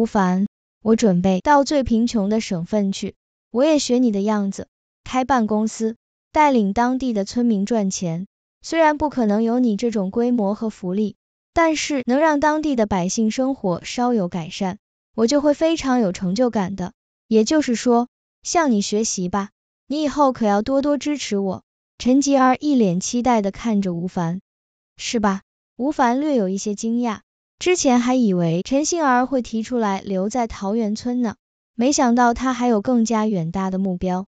吴凡，我准备到最贫穷的省份去，我也学你的样子开办公司，带领当地的村民赚钱。虽然不可能有你这种规模和福利，但是能让当地的百姓生活稍有改善，我就会非常有成就感的。也就是说，向你学习吧，你以后可要多多支持我。陈吉儿一脸期待地看着吴凡，是吧？吴凡略有一些惊讶。之前还以为陈杏儿会提出来留在桃源村呢，没想到他还有更加远大的目标。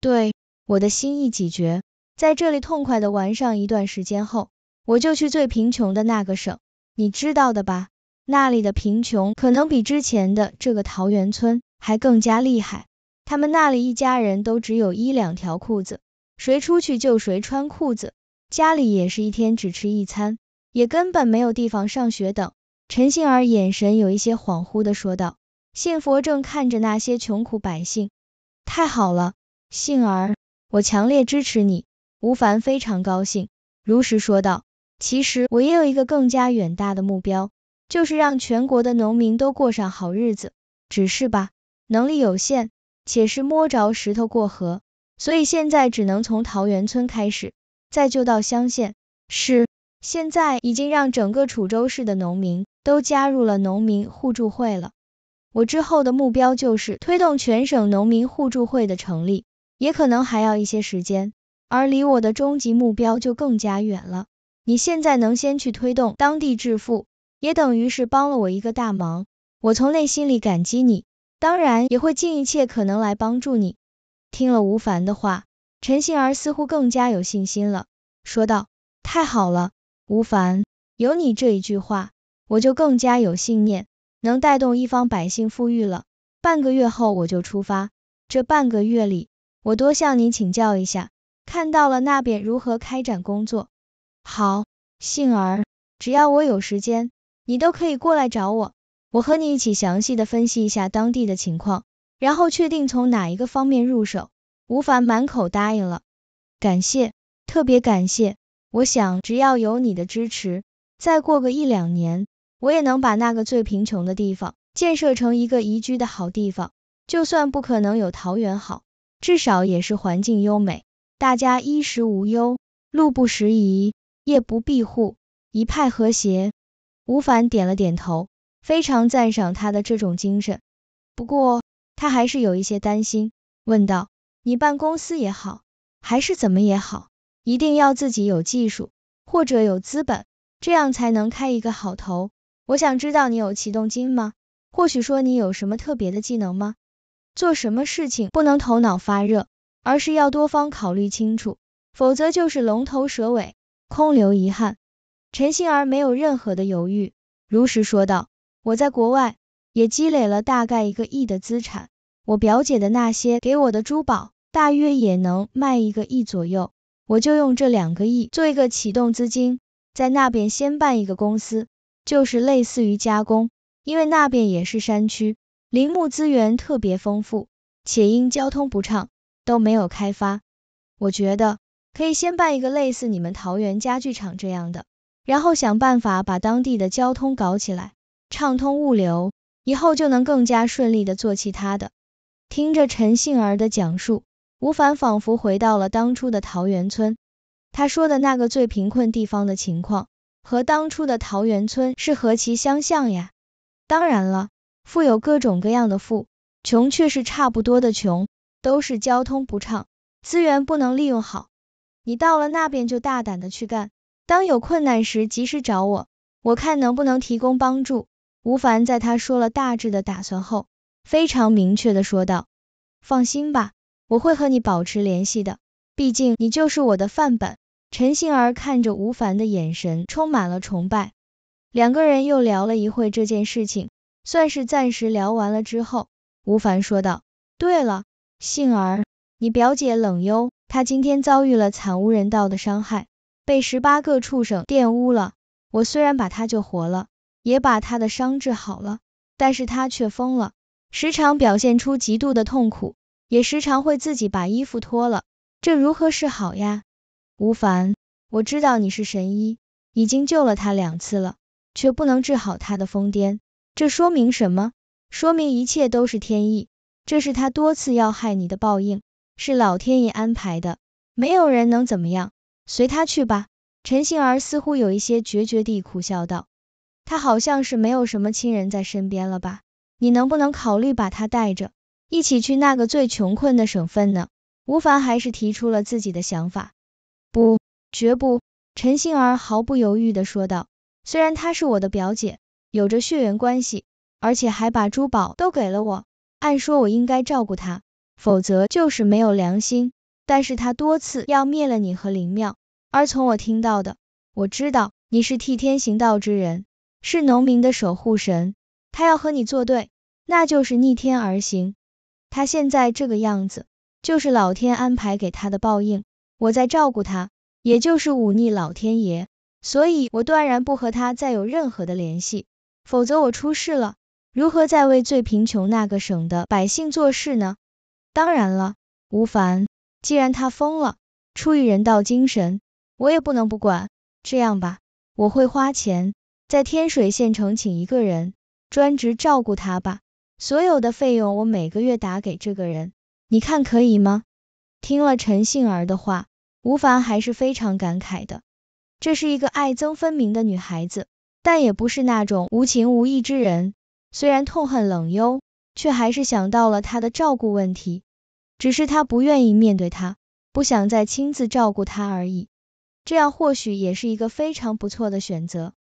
对，我的心意已决，在这里痛快的玩上一段时间后，我就去最贫穷的那个省，你知道的吧？那里的贫穷可能比之前的这个桃源村还更加厉害。他们那里一家人都只有一两条裤子，谁出去就谁穿裤子，家里也是一天只吃一餐，也根本没有地方上学等。陈杏儿眼神有一些恍惚的说道：“信佛正看着那些穷苦百姓，太好了，杏儿，我强烈支持你。”吴凡非常高兴，如实说道：“其实我也有一个更加远大的目标，就是让全国的农民都过上好日子。只是吧，能力有限，且是摸着石头过河，所以现在只能从桃源村开始，再就到乡县。是，现在已经让整个楚州市的农民。”都加入了农民互助会了，我之后的目标就是推动全省农民互助会的成立，也可能还要一些时间，而离我的终极目标就更加远了。你现在能先去推动当地致富，也等于是帮了我一个大忙，我从内心里感激你，当然也会尽一切可能来帮助你。听了吴凡的话，陈杏儿似乎更加有信心了，说道：太好了，吴凡，有你这一句话。我就更加有信念，能带动一方百姓富裕了。半个月后我就出发，这半个月里我多向你请教一下，看到了那边如何开展工作。好，杏儿，只要我有时间，你都可以过来找我，我和你一起详细的分析一下当地的情况，然后确定从哪一个方面入手。吴凡满口答应了，感谢，特别感谢。我想只要有你的支持，再过个一两年。我也能把那个最贫穷的地方建设成一个宜居的好地方，就算不可能有桃园好，至少也是环境优美，大家衣食无忧，路不拾遗，夜不闭户，一派和谐。吴凡点了点头，非常赞赏他的这种精神。不过，他还是有一些担心，问道：“你办公司也好，还是怎么也好，一定要自己有技术或者有资本，这样才能开一个好头。”我想知道你有启动金吗？或许说你有什么特别的技能吗？做什么事情不能头脑发热，而是要多方考虑清楚，否则就是龙头蛇尾，空留遗憾。陈杏儿没有任何的犹豫，如实说道：“我在国外也积累了大概一个亿的资产，我表姐的那些给我的珠宝，大约也能卖一个亿左右，我就用这两个亿做一个启动资金，在那边先办一个公司。”就是类似于加工，因为那边也是山区，林木资源特别丰富，且因交通不畅都没有开发。我觉得可以先办一个类似你们桃园家具厂这样的，然后想办法把当地的交通搞起来，畅通物流，以后就能更加顺利的做其他的。听着陈杏儿的讲述，吴凡仿佛回到了当初的桃源村，他说的那个最贫困地方的情况。和当初的桃源村是何其相像呀！当然了，富有各种各样的富，穷却是差不多的穷，都是交通不畅，资源不能利用好。你到了那边就大胆的去干，当有困难时及时找我，我看能不能提供帮助。吴凡在他说了大致的打算后，非常明确的说道：“放心吧，我会和你保持联系的，毕竟你就是我的范本。”陈杏儿看着吴凡的眼神充满了崇拜，两个人又聊了一会这件事情，算是暂时聊完了之后，吴凡说道：“对了，杏儿，你表姐冷幽，她今天遭遇了惨无人道的伤害，被十八个畜生玷污了。我虽然把她救活了，也把她的伤治好了，但是她却疯了，时常表现出极度的痛苦，也时常会自己把衣服脱了，这如何是好呀？”吴凡，我知道你是神医，已经救了他两次了，却不能治好他的疯癫，这说明什么？说明一切都是天意，这是他多次要害你的报应，是老天爷安排的，没有人能怎么样，随他去吧。陈杏儿似乎有一些决绝地苦笑道，他好像是没有什么亲人在身边了吧？你能不能考虑把他带着，一起去那个最穷困的省份呢？吴凡还是提出了自己的想法。不，绝不！陈杏儿毫不犹豫的说道。虽然她是我的表姐，有着血缘关系，而且还把珠宝都给了我，按说我应该照顾她，否则就是没有良心。但是她多次要灭了你和林妙，而从我听到的，我知道你是替天行道之人，是农民的守护神，她要和你作对，那就是逆天而行。她现在这个样子，就是老天安排给她的报应。我在照顾他，也就是忤逆老天爷，所以我断然不和他再有任何的联系，否则我出事了，如何再为最贫穷那个省的百姓做事呢？当然了，吴凡，既然他疯了，出于人道精神，我也不能不管。这样吧，我会花钱在天水县城请一个人专职照顾他吧，所有的费用我每个月打给这个人，你看可以吗？听了陈杏儿的话，吴凡还是非常感慨的。这是一个爱憎分明的女孩子，但也不是那种无情无义之人。虽然痛恨冷幽，却还是想到了她的照顾问题。只是他不愿意面对她，不想再亲自照顾她而已。这样或许也是一个非常不错的选择。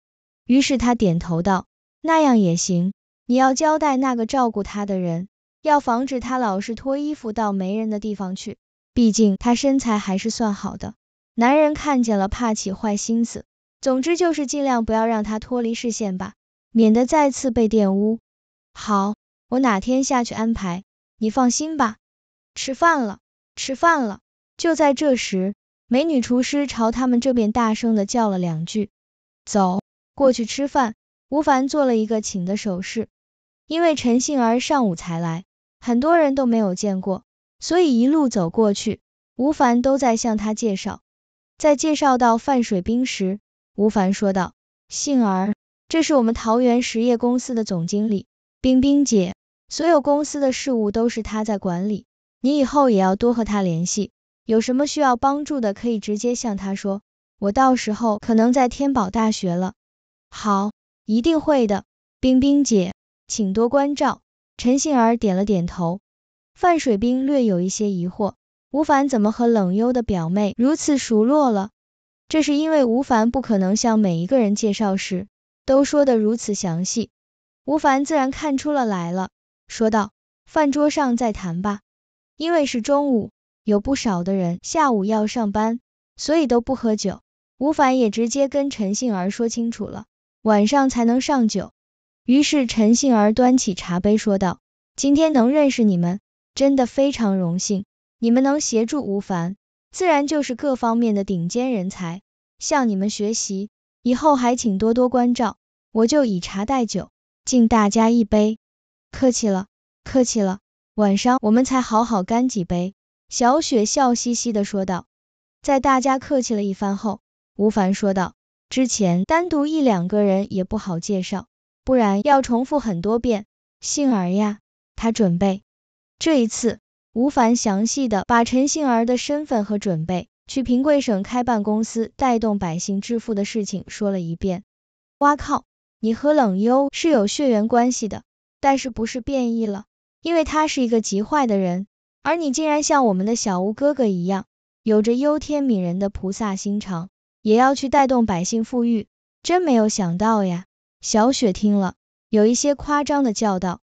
于是他点头道：“那样也行，你要交代那个照顾她的人，要防止她老是脱衣服到没人的地方去。”毕竟她身材还是算好的，男人看见了怕起坏心思，总之就是尽量不要让她脱离视线吧，免得再次被玷污。好，我哪天下去安排，你放心吧。吃饭了，吃饭了。就在这时，美女厨师朝他们这边大声的叫了两句，走，过去吃饭。吴凡做了一个请的手势，因为陈杏儿上午才来，很多人都没有见过。所以一路走过去，吴凡都在向他介绍。在介绍到范水冰时，吴凡说道：“杏儿，这是我们桃园实业公司的总经理，冰冰姐，所有公司的事务都是他在管理，你以后也要多和他联系，有什么需要帮助的可以直接向他说。我到时候可能在天宝大学了，好，一定会的，冰冰姐，请多关照。”陈杏儿点了点头。范水兵略有一些疑惑，吴凡怎么和冷幽的表妹如此熟络了？这是因为吴凡不可能向每一个人介绍时都说的如此详细。吴凡自然看出了来了，说道：“饭桌上再谈吧，因为是中午，有不少的人下午要上班，所以都不喝酒。吴凡也直接跟陈杏儿说清楚了，晚上才能上酒。”于是陈杏儿端起茶杯说道：“今天能认识你们。”真的非常荣幸，你们能协助吴凡，自然就是各方面的顶尖人才，向你们学习，以后还请多多关照。我就以茶代酒，敬大家一杯。客气了，客气了，晚上我们才好好干几杯。”小雪笑嘻嘻的说道。在大家客气了一番后，吴凡说道：“之前单独一两个人也不好介绍，不然要重复很多遍。幸而呀，他准备。”这一次，吴凡详细的把陈杏儿的身份和准备去平贵省开办公司，带动百姓致富的事情说了一遍。哇靠，你和冷幽是有血缘关系的，但是不是变异了？因为他是一个极坏的人，而你竟然像我们的小吴哥哥一样，有着忧天悯人的菩萨心肠，也要去带动百姓富裕，真没有想到呀！小雪听了，有一些夸张的叫道。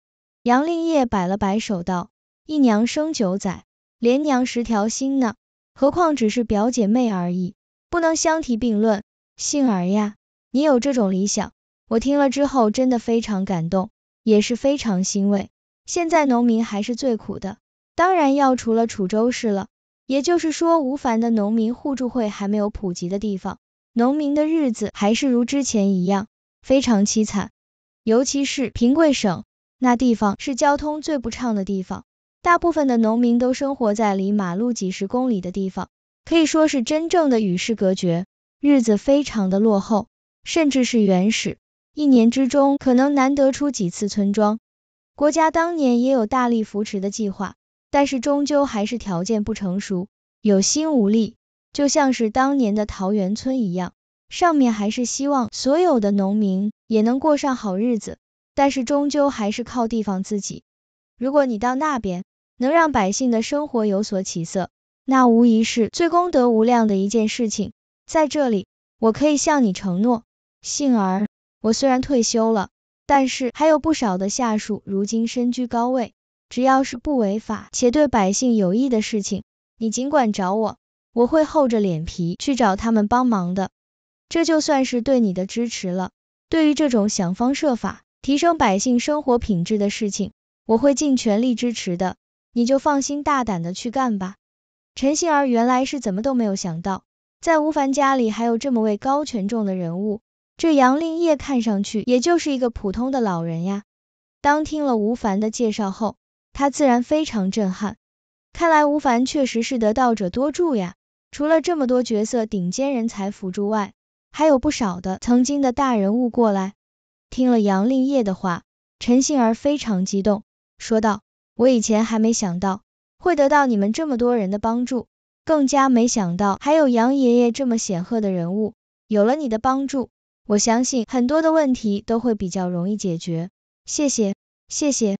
杨令业摆了摆手道。一娘生九仔，连娘十条心呢，何况只是表姐妹而已，不能相提并论。杏儿呀，你有这种理想，我听了之后真的非常感动，也是非常欣慰。现在农民还是最苦的，当然要除了楚州市了，也就是说吴凡的农民互助会还没有普及的地方，农民的日子还是如之前一样，非常凄惨。尤其是平贵省，那地方是交通最不畅的地方。大部分的农民都生活在离马路几十公里的地方，可以说是真正的与世隔绝，日子非常的落后，甚至是原始。一年之中可能难得出几次村庄。国家当年也有大力扶持的计划，但是终究还是条件不成熟，有心无力。就像是当年的桃源村一样，上面还是希望所有的农民也能过上好日子，但是终究还是靠地方自己。如果你到那边，能让百姓的生活有所起色，那无疑是最功德无量的一件事情。在这里，我可以向你承诺，幸而我虽然退休了，但是还有不少的下属如今身居高位，只要是不违法且对百姓有益的事情，你尽管找我，我会厚着脸皮去找他们帮忙的，这就算是对你的支持了。对于这种想方设法提升百姓生活品质的事情，我会尽全力支持的。你就放心大胆的去干吧。陈杏儿原来是怎么都没有想到，在吴凡家里还有这么位高权重的人物。这杨令业看上去也就是一个普通的老人呀。当听了吴凡的介绍后，他自然非常震撼。看来吴凡确实是得道者多助呀。除了这么多角色顶尖人才辅助外，还有不少的曾经的大人物过来。听了杨令业的话，陈杏儿非常激动，说道。我以前还没想到会得到你们这么多人的帮助，更加没想到还有杨爷爷这么显赫的人物。有了你的帮助，我相信很多的问题都会比较容易解决。谢谢，谢谢。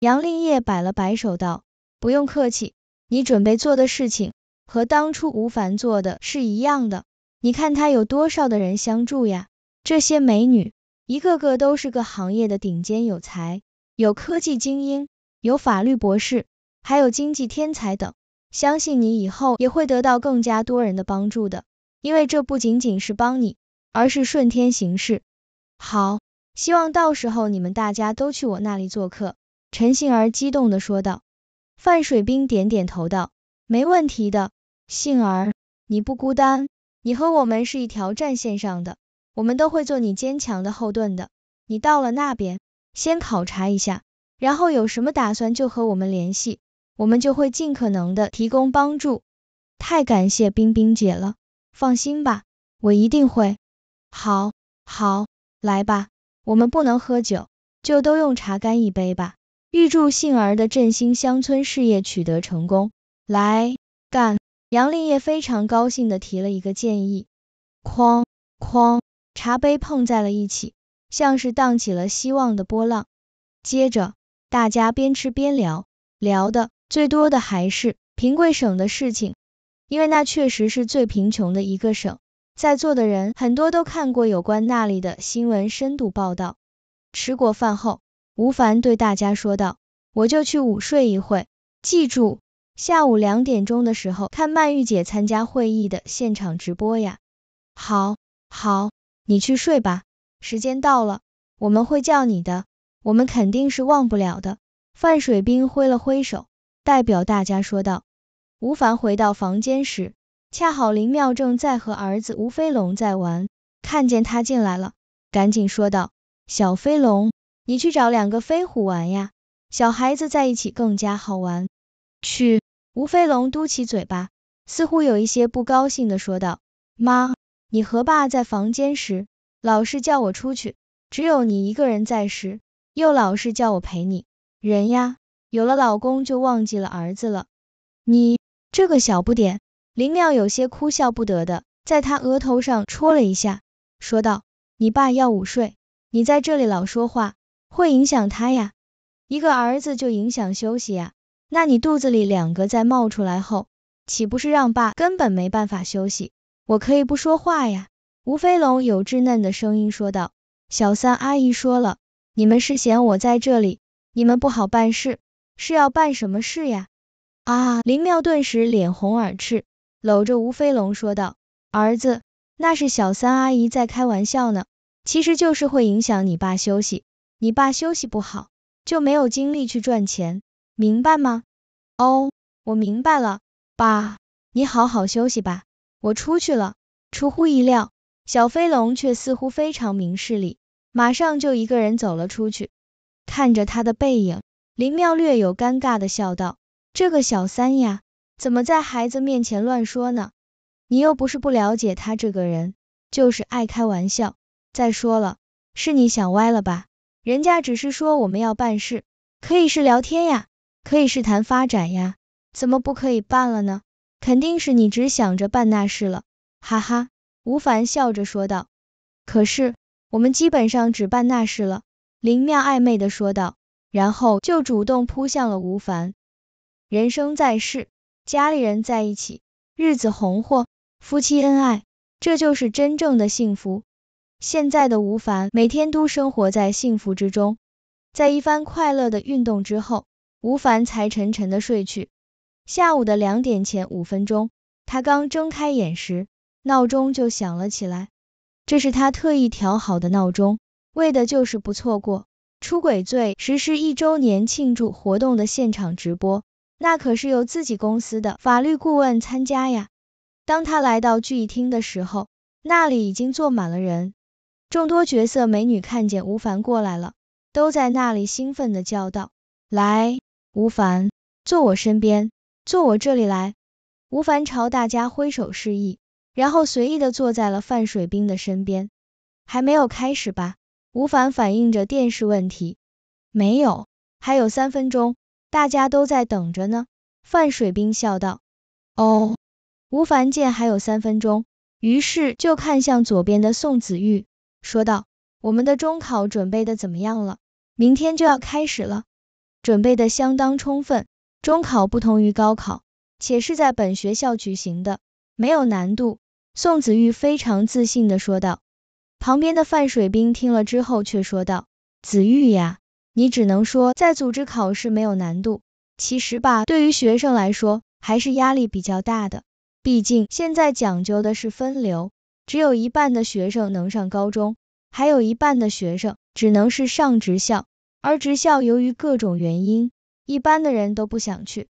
杨令业摆了摆手道：“不用客气，你准备做的事情和当初吴凡做的是一样的。你看他有多少的人相助呀？这些美女，一个个都是各行业的顶尖有才，有科技精英。”有法律博士，还有经济天才等，相信你以后也会得到更加多人的帮助的，因为这不仅仅是帮你，而是顺天行事。好，希望到时候你们大家都去我那里做客。”陈杏儿激动的说道。范水兵点点头道：“没问题的，杏儿，你不孤单，你和我们是一条战线上的，我们都会做你坚强的后盾的。你到了那边，先考察一下。”然后有什么打算就和我们联系，我们就会尽可能的提供帮助。太感谢冰冰姐了，放心吧，我一定会。好，好，来吧，我们不能喝酒，就都用茶干一杯吧。预祝杏儿的振兴乡村事业取得成功，来，干！杨令业非常高兴的提了一个建议，哐哐，茶杯碰在了一起，像是荡起了希望的波浪。接着。大家边吃边聊，聊的最多的还是贫贵省的事情，因为那确实是最贫穷的一个省。在座的人很多都看过有关那里的新闻深度报道。吃过饭后，吴凡对大家说道：“我就去午睡一会，记住下午两点钟的时候看曼玉姐参加会议的现场直播呀。”“好，好，你去睡吧，时间到了我们会叫你的。”我们肯定是忘不了的。范水兵挥了挥手，代表大家说道。吴凡回到房间时，恰好林妙正在和儿子吴飞龙在玩，看见他进来了，赶紧说道：“小飞龙，你去找两个飞虎玩呀，小孩子在一起更加好玩。”去。吴飞龙嘟起嘴巴，似乎有一些不高兴的说道：“妈，你和爸在房间时，老是叫我出去，只有你一个人在时。”又老是叫我陪你，人呀，有了老公就忘记了儿子了。你这个小不点，林妙有些哭笑不得的，在他额头上戳了一下，说道：“你爸要午睡，你在这里老说话，会影响他呀。一个儿子就影响休息呀，那你肚子里两个再冒出来后，岂不是让爸根本没办法休息？我可以不说话呀。”吴飞龙有稚嫩的声音说道：“小三阿姨说了。”你们是嫌我在这里，你们不好办事，是要办什么事呀？啊！林妙顿时脸红耳赤，搂着吴飞龙说道：“儿子，那是小三阿姨在开玩笑呢，其实就是会影响你爸休息，你爸休息不好，就没有精力去赚钱，明白吗？”哦，我明白了，爸，你好好休息吧，我出去了。出乎意料，小飞龙却似乎非常明事理。马上就一个人走了出去，看着他的背影，林妙略有尴尬的笑道：“这个小三呀，怎么在孩子面前乱说呢？你又不是不了解他这个人，就是爱开玩笑。再说了，是你想歪了吧？人家只是说我们要办事，可以是聊天呀，可以是谈发展呀，怎么不可以办了呢？肯定是你只想着办那事了。”哈哈，吴凡笑着说道。可是。我们基本上只办那事了，林妙暧昧的说道，然后就主动扑向了吴凡。人生在世，家里人在一起，日子红火，夫妻恩爱，这就是真正的幸福。现在的吴凡每天都生活在幸福之中。在一番快乐的运动之后，吴凡才沉沉的睡去。下午的两点前五分钟，他刚睁开眼时，闹钟就响了起来。这是他特意调好的闹钟，为的就是不错过出轨罪实施一周年庆祝活动的现场直播。那可是有自己公司的法律顾问参加呀。当他来到聚义厅的时候，那里已经坐满了人。众多绝色美女看见吴凡过来了，都在那里兴奋地叫道：“来，吴凡，坐我身边，坐我这里来。”吴凡朝大家挥手示意。然后随意的坐在了范水兵的身边。还没有开始吧？吴凡反映着电视问题。没有，还有三分钟，大家都在等着呢。范水兵笑道：“哦。”吴凡见还有三分钟，于是就看向左边的宋子玉，说道：“我们的中考准备的怎么样了？明天就要开始了。”准备的相当充分。中考不同于高考，且是在本学校举行的，没有难度。宋子玉非常自信地说道，旁边的范水兵听了之后却说道：“子玉呀，你只能说在组织考试没有难度，其实吧，对于学生来说还是压力比较大的。毕竟现在讲究的是分流，只有一半的学生能上高中，还有一半的学生只能是上职校。而职校由于各种原因，一般的人都不想去，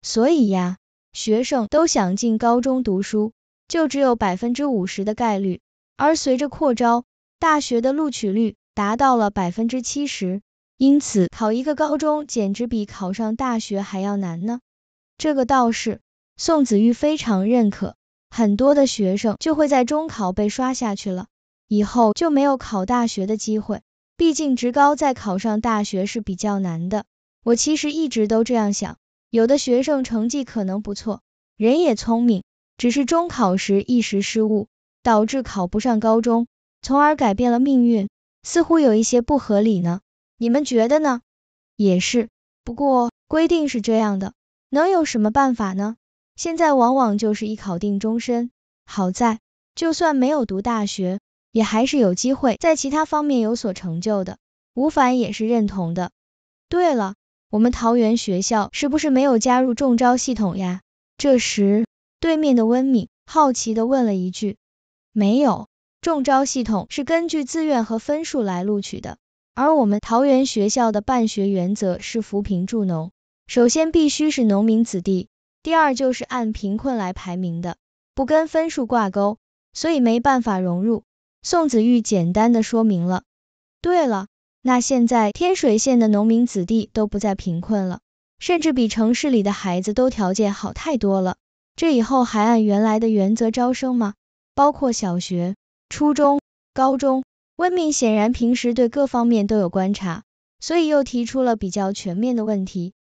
所以呀，学生都想进高中读书。”就只有百分之五十的概率，而随着扩招，大学的录取率达到了百分之七十，因此考一个高中简直比考上大学还要难呢。这个倒是宋子玉非常认可，很多的学生就会在中考被刷下去了，以后就没有考大学的机会。毕竟职高再考上大学是比较难的。我其实一直都这样想，有的学生成绩可能不错，人也聪明。只是中考时一时失误，导致考不上高中，从而改变了命运，似乎有一些不合理呢。你们觉得呢？也是，不过规定是这样的，能有什么办法呢？现在往往就是一考定终身，好在就算没有读大学，也还是有机会在其他方面有所成就的。吴凡也是认同的。对了，我们桃园学校是不是没有加入中招系统呀？这时。对面的温敏好奇的问了一句：“没有，中招系统是根据自愿和分数来录取的。而我们桃园学校的办学原则是扶贫助农，首先必须是农民子弟，第二就是按贫困来排名的，不跟分数挂钩，所以没办法融入。”宋子玉简单的说明了。对了，那现在天水县的农民子弟都不再贫困了，甚至比城市里的孩子都条件好太多了。这以后还按原来的原则招生吗？包括小学、初中、高中？温敏显然平时对各方面都有观察，所以又提出了比较全面的问题。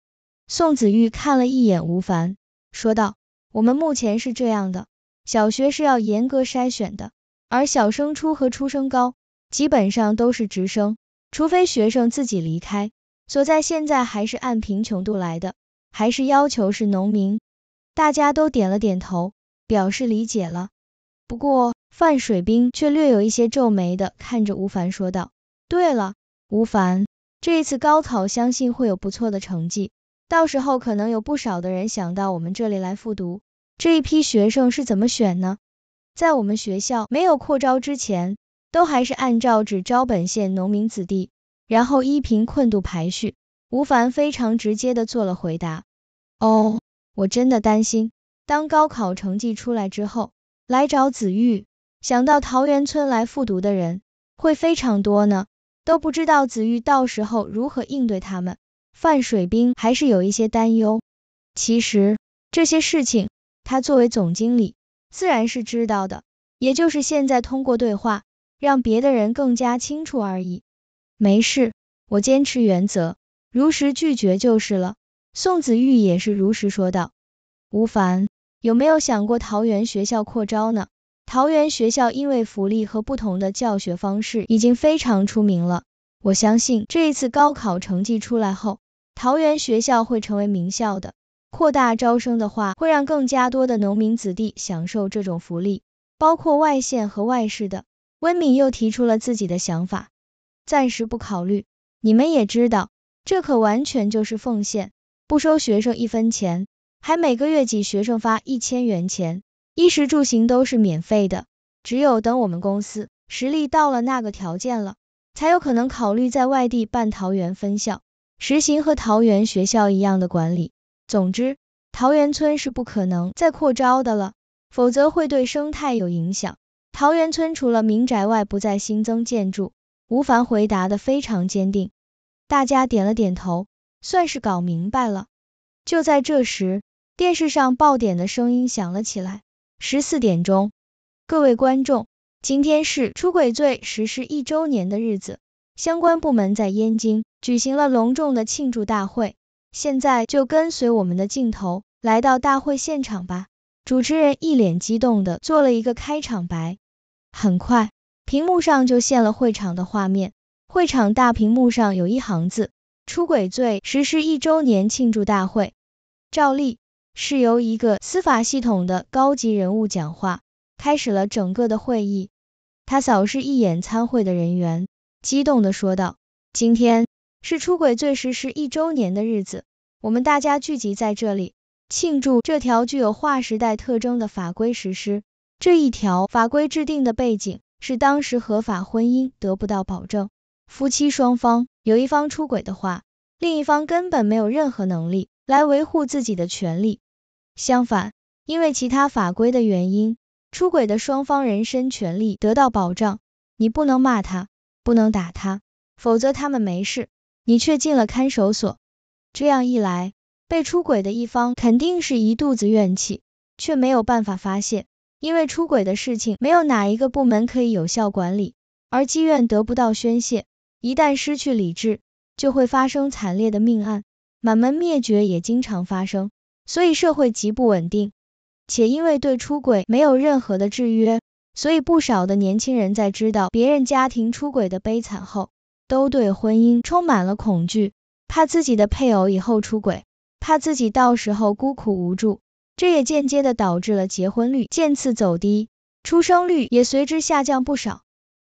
宋子玉看了一眼吴凡，说道：“我们目前是这样的，小学是要严格筛选的，而小升初和初升高基本上都是直升，除非学生自己离开所在。现在还是按贫穷度来的，还是要求是农民。”大家都点了点头，表示理解了。不过范水兵却略有一些皱眉的看着吴凡说道：“对了，吴凡，这一次高考相信会有不错的成绩，到时候可能有不少的人想到我们这里来复读。这一批学生是怎么选呢？在我们学校没有扩招之前，都还是按照只招本县农民子弟，然后依贫困度排序。”吴凡非常直接的做了回答：“哦。”我真的担心，当高考成绩出来之后来找子玉，想到桃源村来复读的人会非常多呢，都不知道子玉到时候如何应对他们。范水兵还是有一些担忧。其实这些事情他作为总经理自然是知道的，也就是现在通过对话让别的人更加清楚而已。没事，我坚持原则，如实拒绝就是了。宋子玉也是如实说道：“吴凡，有没有想过桃园学校扩招呢？桃园学校因为福利和不同的教学方式，已经非常出名了。我相信这一次高考成绩出来后，桃园学校会成为名校的。扩大招生的话，会让更加多的农民子弟享受这种福利，包括外县和外市的。”温敏又提出了自己的想法：“暂时不考虑。你们也知道，这可完全就是奉献。”不收学生一分钱，还每个月给学生发一千元钱，衣食住行都是免费的。只有等我们公司实力到了那个条件了，才有可能考虑在外地办桃园分校，实行和桃园学校一样的管理。总之，桃园村是不可能再扩招的了，否则会对生态有影响。桃园村除了民宅外，不再新增建筑。吴凡回答的非常坚定，大家点了点头。算是搞明白了。就在这时，电视上报点的声音响了起来。十四点钟，各位观众，今天是出轨罪实施一周年的日子，相关部门在燕京举行了隆重的庆祝大会。现在就跟随我们的镜头来到大会现场吧。主持人一脸激动的做了一个开场白。很快，屏幕上就现了会场的画面。会场大屏幕上有一行字。出轨罪实施一周年庆祝大会，照例是由一个司法系统的高级人物讲话，开始了整个的会议。他扫视一眼参会的人员，激动地说道：“今天是出轨罪实施一周年的日子，我们大家聚集在这里，庆祝这条具有划时代特征的法规实施。这一条法规制定的背景是当时合法婚姻得不到保证。”夫妻双方有一方出轨的话，另一方根本没有任何能力来维护自己的权利。相反，因为其他法规的原因，出轨的双方人身权利得到保障，你不能骂他，不能打他，否则他们没事，你却进了看守所。这样一来，被出轨的一方肯定是一肚子怨气，却没有办法发泄，因为出轨的事情没有哪一个部门可以有效管理，而积怨得不到宣泄。一旦失去理智，就会发生惨烈的命案，满门灭绝也经常发生，所以社会极不稳定。且因为对出轨没有任何的制约，所以不少的年轻人在知道别人家庭出轨的悲惨后，都对婚姻充满了恐惧，怕自己的配偶以后出轨，怕自己到时候孤苦无助，这也间接的导致了结婚率渐次走低，出生率也随之下降不少。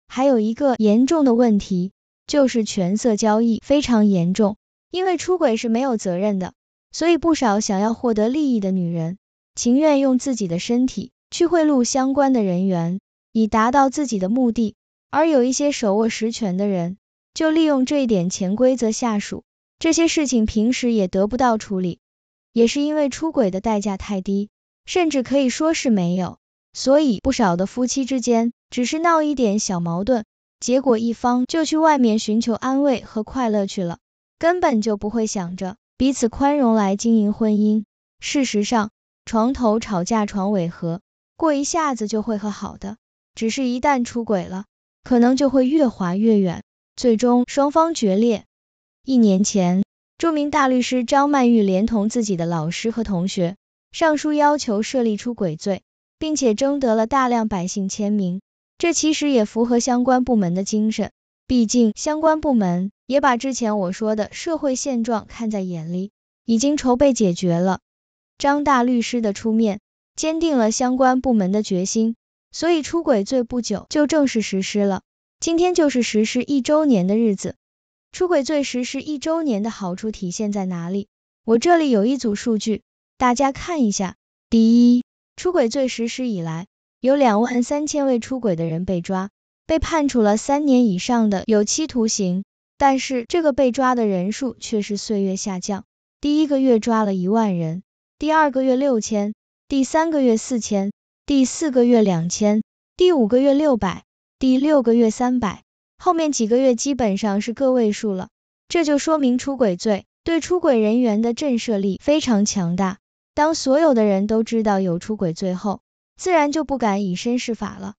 还有一个严重的问题。就是权色交易非常严重，因为出轨是没有责任的，所以不少想要获得利益的女人，情愿用自己的身体去贿赂相关的人员，以达到自己的目的。而有一些手握实权的人，就利用这一点潜规则下属。这些事情平时也得不到处理，也是因为出轨的代价太低，甚至可以说是没有。所以不少的夫妻之间，只是闹一点小矛盾。结果一方就去外面寻求安慰和快乐去了，根本就不会想着彼此宽容来经营婚姻。事实上，床头吵架床尾和，过一下子就会和好的，只是一旦出轨了，可能就会越滑越远，最终双方决裂。一年前，著名大律师张曼玉连同自己的老师和同学，上书要求设立出轨罪，并且征得了大量百姓签名。这其实也符合相关部门的精神，毕竟相关部门也把之前我说的社会现状看在眼里，已经筹备解决了。张大律师的出面，坚定了相关部门的决心，所以出轨罪不久就正式实施了。今天就是实施一周年的日子。出轨罪实施一周年的好处体现在哪里？我这里有一组数据，大家看一下。第一，出轨罪实施以来。有两万三千位出轨的人被抓，被判处了三年以上的有期徒刑。但是这个被抓的人数却是岁月下降，第一个月抓了一万人，第二个月六千，第三个月四千，第四个月两千，第五个月六百，第六个月三百，后面几个月基本上是个位数了。这就说明出轨罪对出轨人员的震慑力非常强大。当所有的人都知道有出轨罪后，自然就不敢以身试法了。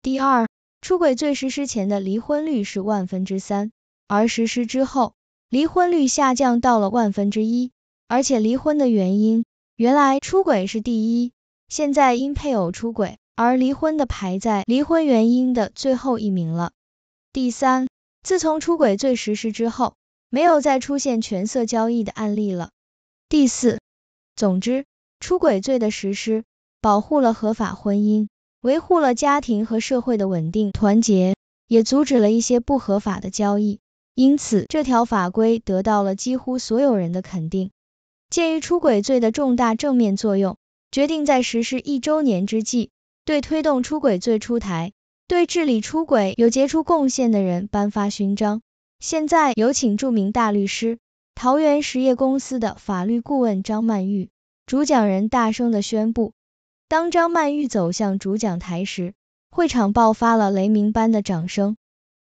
第二，出轨罪实施前的离婚率是万分之三，而实施之后，离婚率下降到了万分之一。而且离婚的原因，原来出轨是第一，现在因配偶出轨而离婚的排在离婚原因的最后一名了。第三，自从出轨罪实施之后，没有再出现权色交易的案例了。第四，总之，出轨罪的实施。保护了合法婚姻，维护了家庭和社会的稳定团结，也阻止了一些不合法的交易。因此，这条法规得到了几乎所有人的肯定。鉴于出轨罪的重大正面作用，决定在实施一周年之际，对推动出轨罪出台、对治理出轨有杰出贡献的人颁发勋章。现在，有请著名大律师、桃园实业公司的法律顾问张曼玉主讲人，大声的宣布。当张曼玉走向主讲台时，会场爆发了雷鸣般的掌声。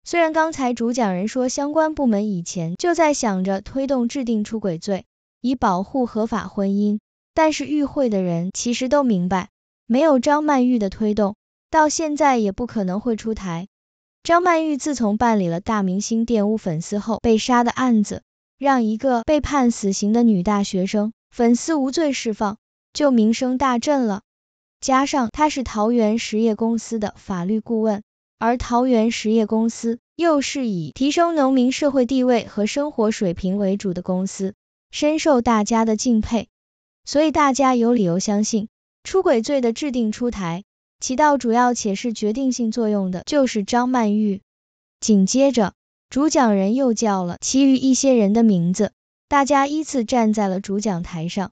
虽然刚才主讲人说相关部门以前就在想着推动制定出轨罪，以保护合法婚姻，但是与会的人其实都明白，没有张曼玉的推动，到现在也不可能会出台。张曼玉自从办理了大明星玷污粉丝后被杀的案子，让一个被判死刑的女大学生粉丝无罪释放，就名声大振了。加上他是桃园实业公司的法律顾问，而桃园实业公司又是以提升农民社会地位和生活水平为主的公司，深受大家的敬佩，所以大家有理由相信，出轨罪的制定出台起到主要且是决定性作用的就是张曼玉。紧接着，主讲人又叫了其余一些人的名字，大家依次站在了主讲台上，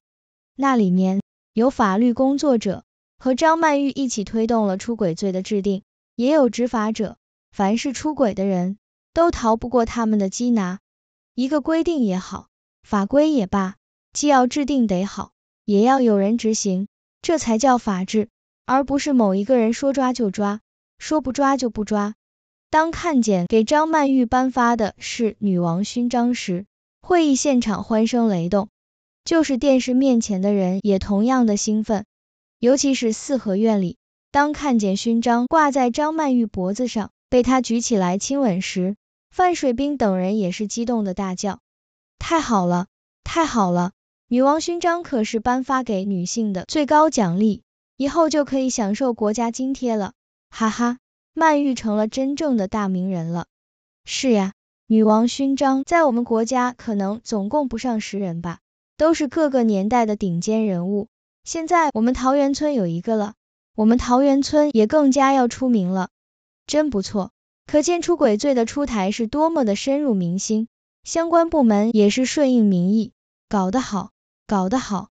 那里面有法律工作者。和张曼玉一起推动了出轨罪的制定，也有执法者，凡是出轨的人都逃不过他们的缉拿。一个规定也好，法规也罢，既要制定得好，也要有人执行，这才叫法治，而不是某一个人说抓就抓，说不抓就不抓。当看见给张曼玉颁发的是女王勋章时，会议现场欢声雷动，就是电视面前的人也同样的兴奋。尤其是四合院里，当看见勋章挂在张曼玉脖子上，被她举起来亲吻时，范水兵等人也是激动的大叫：“太好了，太好了！女王勋章可是颁发给女性的最高奖励，以后就可以享受国家津贴了。哈哈，曼玉成了真正的大名人了。”是呀，女王勋章在我们国家可能总共不上十人吧，都是各个年代的顶尖人物。现在我们桃源村有一个了，我们桃源村也更加要出名了，真不错。可见出轨罪的出台是多么的深入民心，相关部门也是顺应民意，搞得好，搞得好。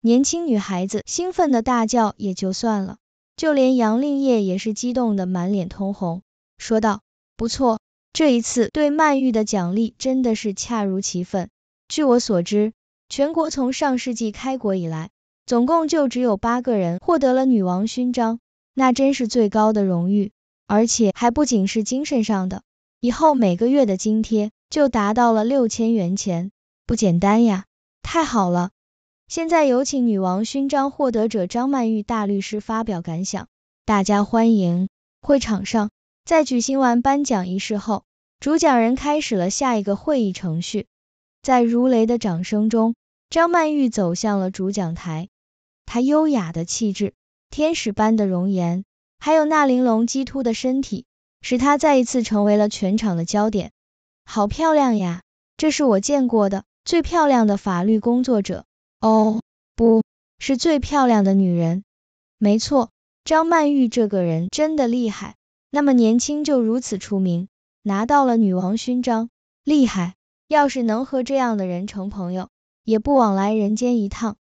年轻女孩子兴奋的大叫也就算了，就连杨令业也是激动的满脸通红，说道：“不错，这一次对曼玉的奖励真的是恰如其分。据我所知，全国从上世纪开国以来。”总共就只有八个人获得了女王勋章，那真是最高的荣誉，而且还不仅是精神上的，以后每个月的津贴就达到了六千元钱，不简单呀！太好了！现在有请女王勋章获得者张曼玉大律师发表感想，大家欢迎。会场上，在举行完颁奖仪式后，主讲人开始了下一个会议程序，在如雷的掌声中，张曼玉走向了主讲台。她优雅的气质，天使般的容颜，还有那玲珑剔突的身体，使她再一次成为了全场的焦点。好漂亮呀！这是我见过的最漂亮的法律工作者。哦，不是最漂亮的女人。没错，张曼玉这个人真的厉害，那么年轻就如此出名，拿到了女王勋章，厉害！要是能和这样的人成朋友，也不枉来人间一趟。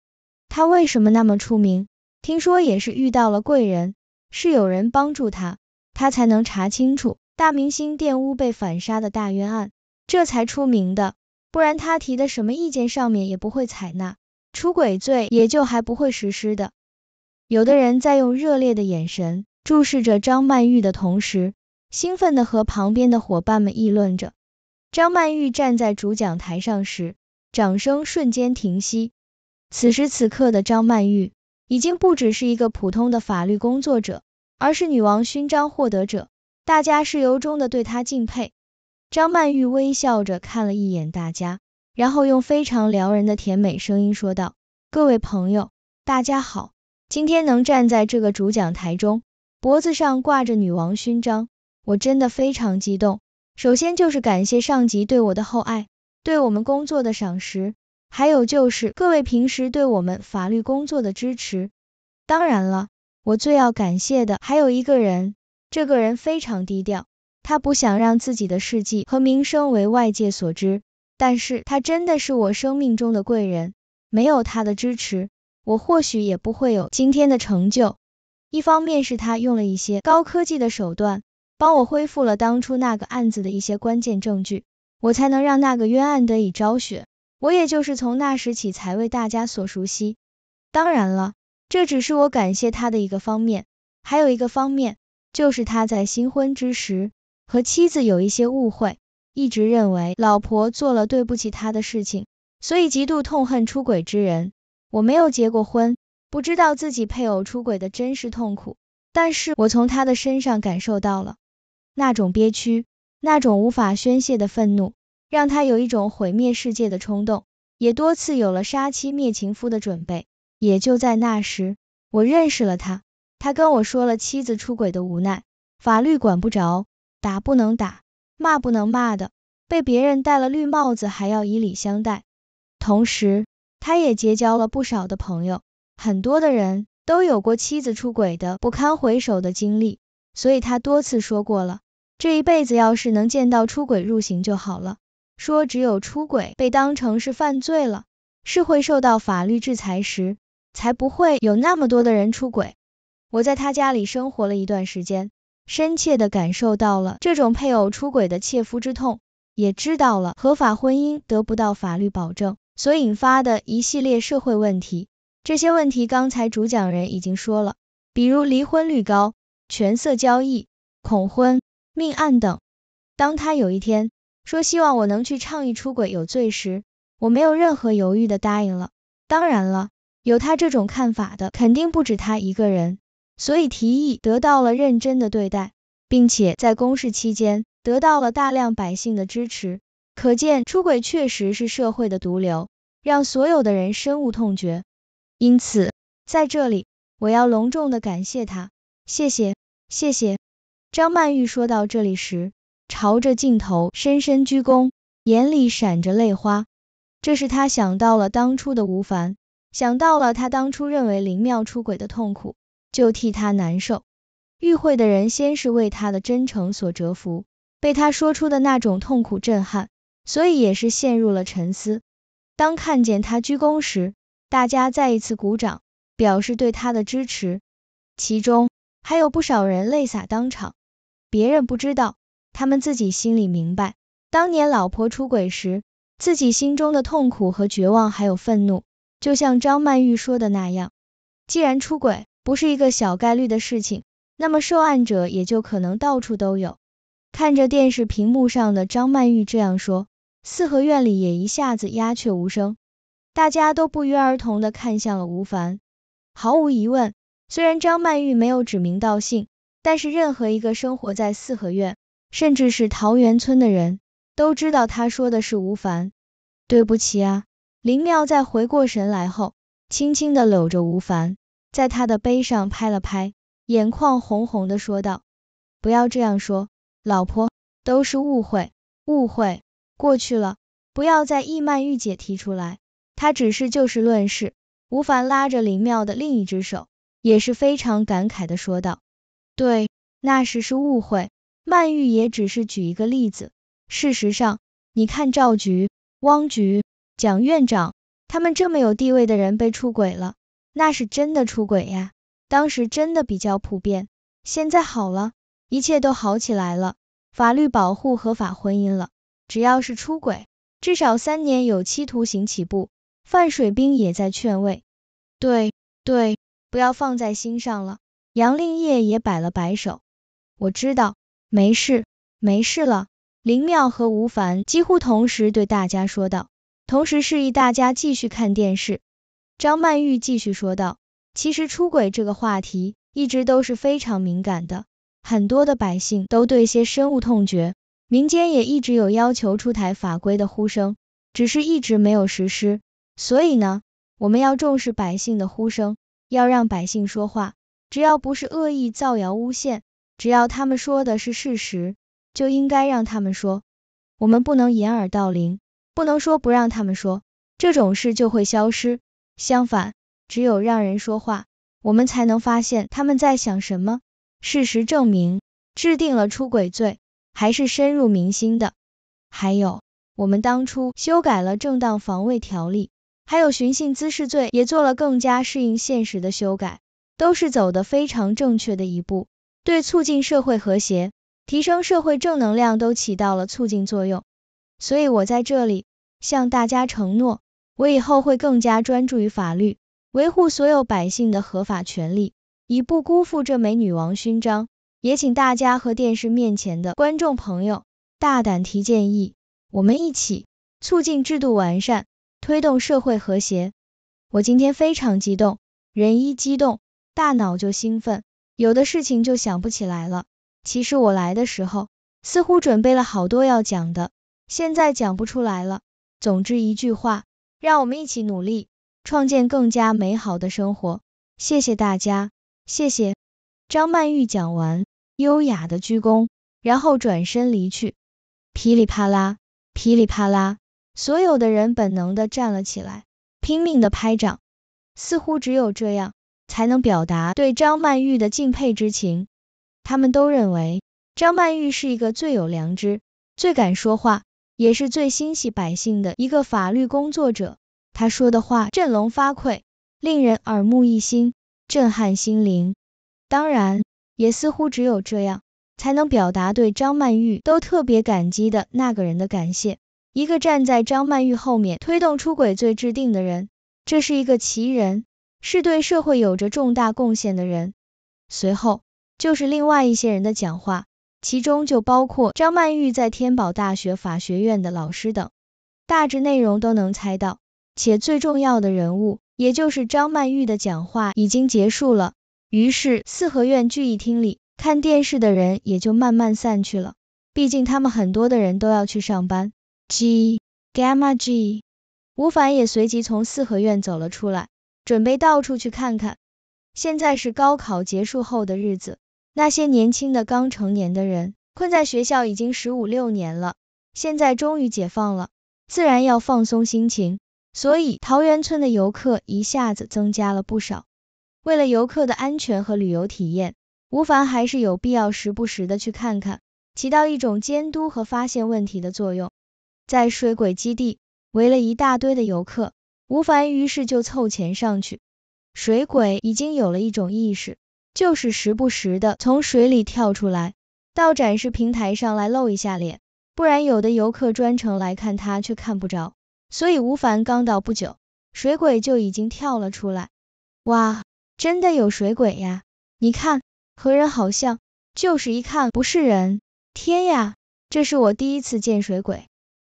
他为什么那么出名？听说也是遇到了贵人，是有人帮助他，他才能查清楚大明星玷污被反杀的大冤案，这才出名的。不然他提的什么意见上面也不会采纳，出轨罪也就还不会实施的。有的人在用热烈的眼神注视着张曼玉的同时，兴奋的和旁边的伙伴们议论着。张曼玉站在主讲台上时，掌声瞬间停息。此时此刻的张曼玉已经不只是一个普通的法律工作者，而是女王勋章获得者。大家是由衷的对她敬佩。张曼玉微笑着看了一眼大家，然后用非常撩人的甜美声音说道：“各位朋友，大家好，今天能站在这个主讲台中，脖子上挂着女王勋章，我真的非常激动。首先就是感谢上级对我的厚爱，对我们工作的赏识。”还有就是各位平时对我们法律工作的支持。当然了，我最要感谢的还有一个人，这个人非常低调，他不想让自己的事迹和名声为外界所知，但是他真的是我生命中的贵人，没有他的支持，我或许也不会有今天的成就。一方面是他用了一些高科技的手段，帮我恢复了当初那个案子的一些关键证据，我才能让那个冤案得以昭雪。我也就是从那时起才为大家所熟悉。当然了，这只是我感谢他的一个方面，还有一个方面，就是他在新婚之时和妻子有一些误会，一直认为老婆做了对不起他的事情，所以极度痛恨出轨之人。我没有结过婚，不知道自己配偶出轨的真实痛苦，但是我从他的身上感受到了那种憋屈，那种无法宣泄的愤怒。让他有一种毁灭世界的冲动，也多次有了杀妻灭情夫的准备。也就在那时，我认识了他。他跟我说了妻子出轨的无奈，法律管不着，打不能打，骂不能骂的，被别人戴了绿帽子还要以礼相待。同时，他也结交了不少的朋友，很多的人都有过妻子出轨的不堪回首的经历，所以他多次说过了，这一辈子要是能见到出轨入刑就好了。说只有出轨被当成是犯罪了，是会受到法律制裁时，才不会有那么多的人出轨。我在他家里生活了一段时间，深切的感受到了这种配偶出轨的切肤之痛，也知道了合法婚姻得不到法律保证所引发的一系列社会问题。这些问题刚才主讲人已经说了，比如离婚率高、权色交易、恐婚、命案等。当他有一天。说希望我能去倡议出轨有罪时，我没有任何犹豫的答应了。当然了，有他这种看法的肯定不止他一个人，所以提议得到了认真的对待，并且在公示期间得到了大量百姓的支持，可见出轨确实是社会的毒瘤，让所有的人深恶痛绝。因此，在这里我要隆重的感谢他，谢谢，谢谢。张曼玉说到这里时。朝着镜头深深鞠躬，眼里闪着泪花。这是他想到了当初的吴凡，想到了他当初认为林妙出轨的痛苦，就替他难受。与会的人先是为他的真诚所折服，被他说出的那种痛苦震撼，所以也是陷入了沉思。当看见他鞠躬时，大家再一次鼓掌，表示对他的支持。其中还有不少人泪洒当场。别人不知道。他们自己心里明白，当年老婆出轨时，自己心中的痛苦和绝望，还有愤怒，就像张曼玉说的那样，既然出轨不是一个小概率的事情，那么受案者也就可能到处都有。看着电视屏幕上的张曼玉这样说，四合院里也一下子鸦雀无声，大家都不约而同的看向了吴凡。毫无疑问，虽然张曼玉没有指名道姓，但是任何一个生活在四合院。甚至是桃源村的人都知道他说的是吴凡。对不起啊，林妙在回过神来后，轻轻的搂着吴凡，在他的背上拍了拍，眼眶红红的说道：“不要这样说，老婆，都是误会，误会过去了，不要再易曼玉姐提出来，她只是就事论事。”吴凡拉着林妙的另一只手，也是非常感慨的说道：“对，那时是误会。”曼玉也只是举一个例子，事实上，你看赵局、汪局、蒋院长，他们这么有地位的人被出轨了，那是真的出轨呀。当时真的比较普遍，现在好了，一切都好起来了，法律保护合法婚姻了，只要是出轨，至少三年有期徒刑起步。范水兵也在劝慰，对对，不要放在心上了。杨令业也摆了摆手，我知道。没事，没事了。林妙和吴凡几乎同时对大家说道，同时示意大家继续看电视。张曼玉继续说道：“其实出轨这个话题一直都是非常敏感的，很多的百姓都对些深恶痛绝，民间也一直有要求出台法规的呼声，只是一直没有实施。所以呢，我们要重视百姓的呼声，要让百姓说话，只要不是恶意造谣诬陷。”只要他们说的是事实，就应该让他们说。我们不能掩耳盗铃，不能说不让他们说，这种事就会消失。相反，只有让人说话，我们才能发现他们在想什么。事实证明，制定了出轨罪还是深入民心的。还有，我们当初修改了正当防卫条例，还有寻衅滋事罪也做了更加适应现实的修改，都是走的非常正确的一步。对促进社会和谐、提升社会正能量都起到了促进作用，所以我在这里向大家承诺，我以后会更加专注于法律，维护所有百姓的合法权利，以不辜负这枚女王勋章。也请大家和电视面前的观众朋友大胆提建议，我们一起促进制度完善，推动社会和谐。我今天非常激动，人一激动，大脑就兴奋。有的事情就想不起来了。其实我来的时候，似乎准备了好多要讲的，现在讲不出来了。总之一句话，让我们一起努力，创建更加美好的生活。谢谢大家，谢谢。张曼玉讲完，优雅的鞠躬，然后转身离去。噼里啪啦，噼里啪啦，所有的人本能的站了起来，拼命的拍掌，似乎只有这样。才能表达对张曼玉的敬佩之情。他们都认为张曼玉是一个最有良知、最敢说话，也是最心系百姓的一个法律工作者。他说的话振聋发聩，令人耳目一新，震撼心灵。当然，也似乎只有这样，才能表达对张曼玉都特别感激的那个人的感谢。一个站在张曼玉后面推动出轨罪制定的人，这是一个奇人。是对社会有着重大贡献的人，随后就是另外一些人的讲话，其中就包括张曼玉在天宝大学法学院的老师等，大致内容都能猜到。且最重要的人物，也就是张曼玉的讲话已经结束了，于是四合院聚义厅里看电视的人也就慢慢散去了，毕竟他们很多的人都要去上班。G Gamma G，吴凡也随即从四合院走了出来。准备到处去看看。现在是高考结束后的日子，那些年轻的刚成年的人，困在学校已经十五六年了，现在终于解放了，自然要放松心情，所以桃源村的游客一下子增加了不少。为了游客的安全和旅游体验，吴凡还是有必要时不时的去看看，起到一种监督和发现问题的作用。在水鬼基地围了一大堆的游客。吴凡于是就凑钱上去。水鬼已经有了一种意识，就是时不时的从水里跳出来，到展示平台上来露一下脸，不然有的游客专程来看他却看不着。所以吴凡刚到不久，水鬼就已经跳了出来。哇，真的有水鬼呀！你看，和人好像，就是一看不是人。天呀，这是我第一次见水鬼。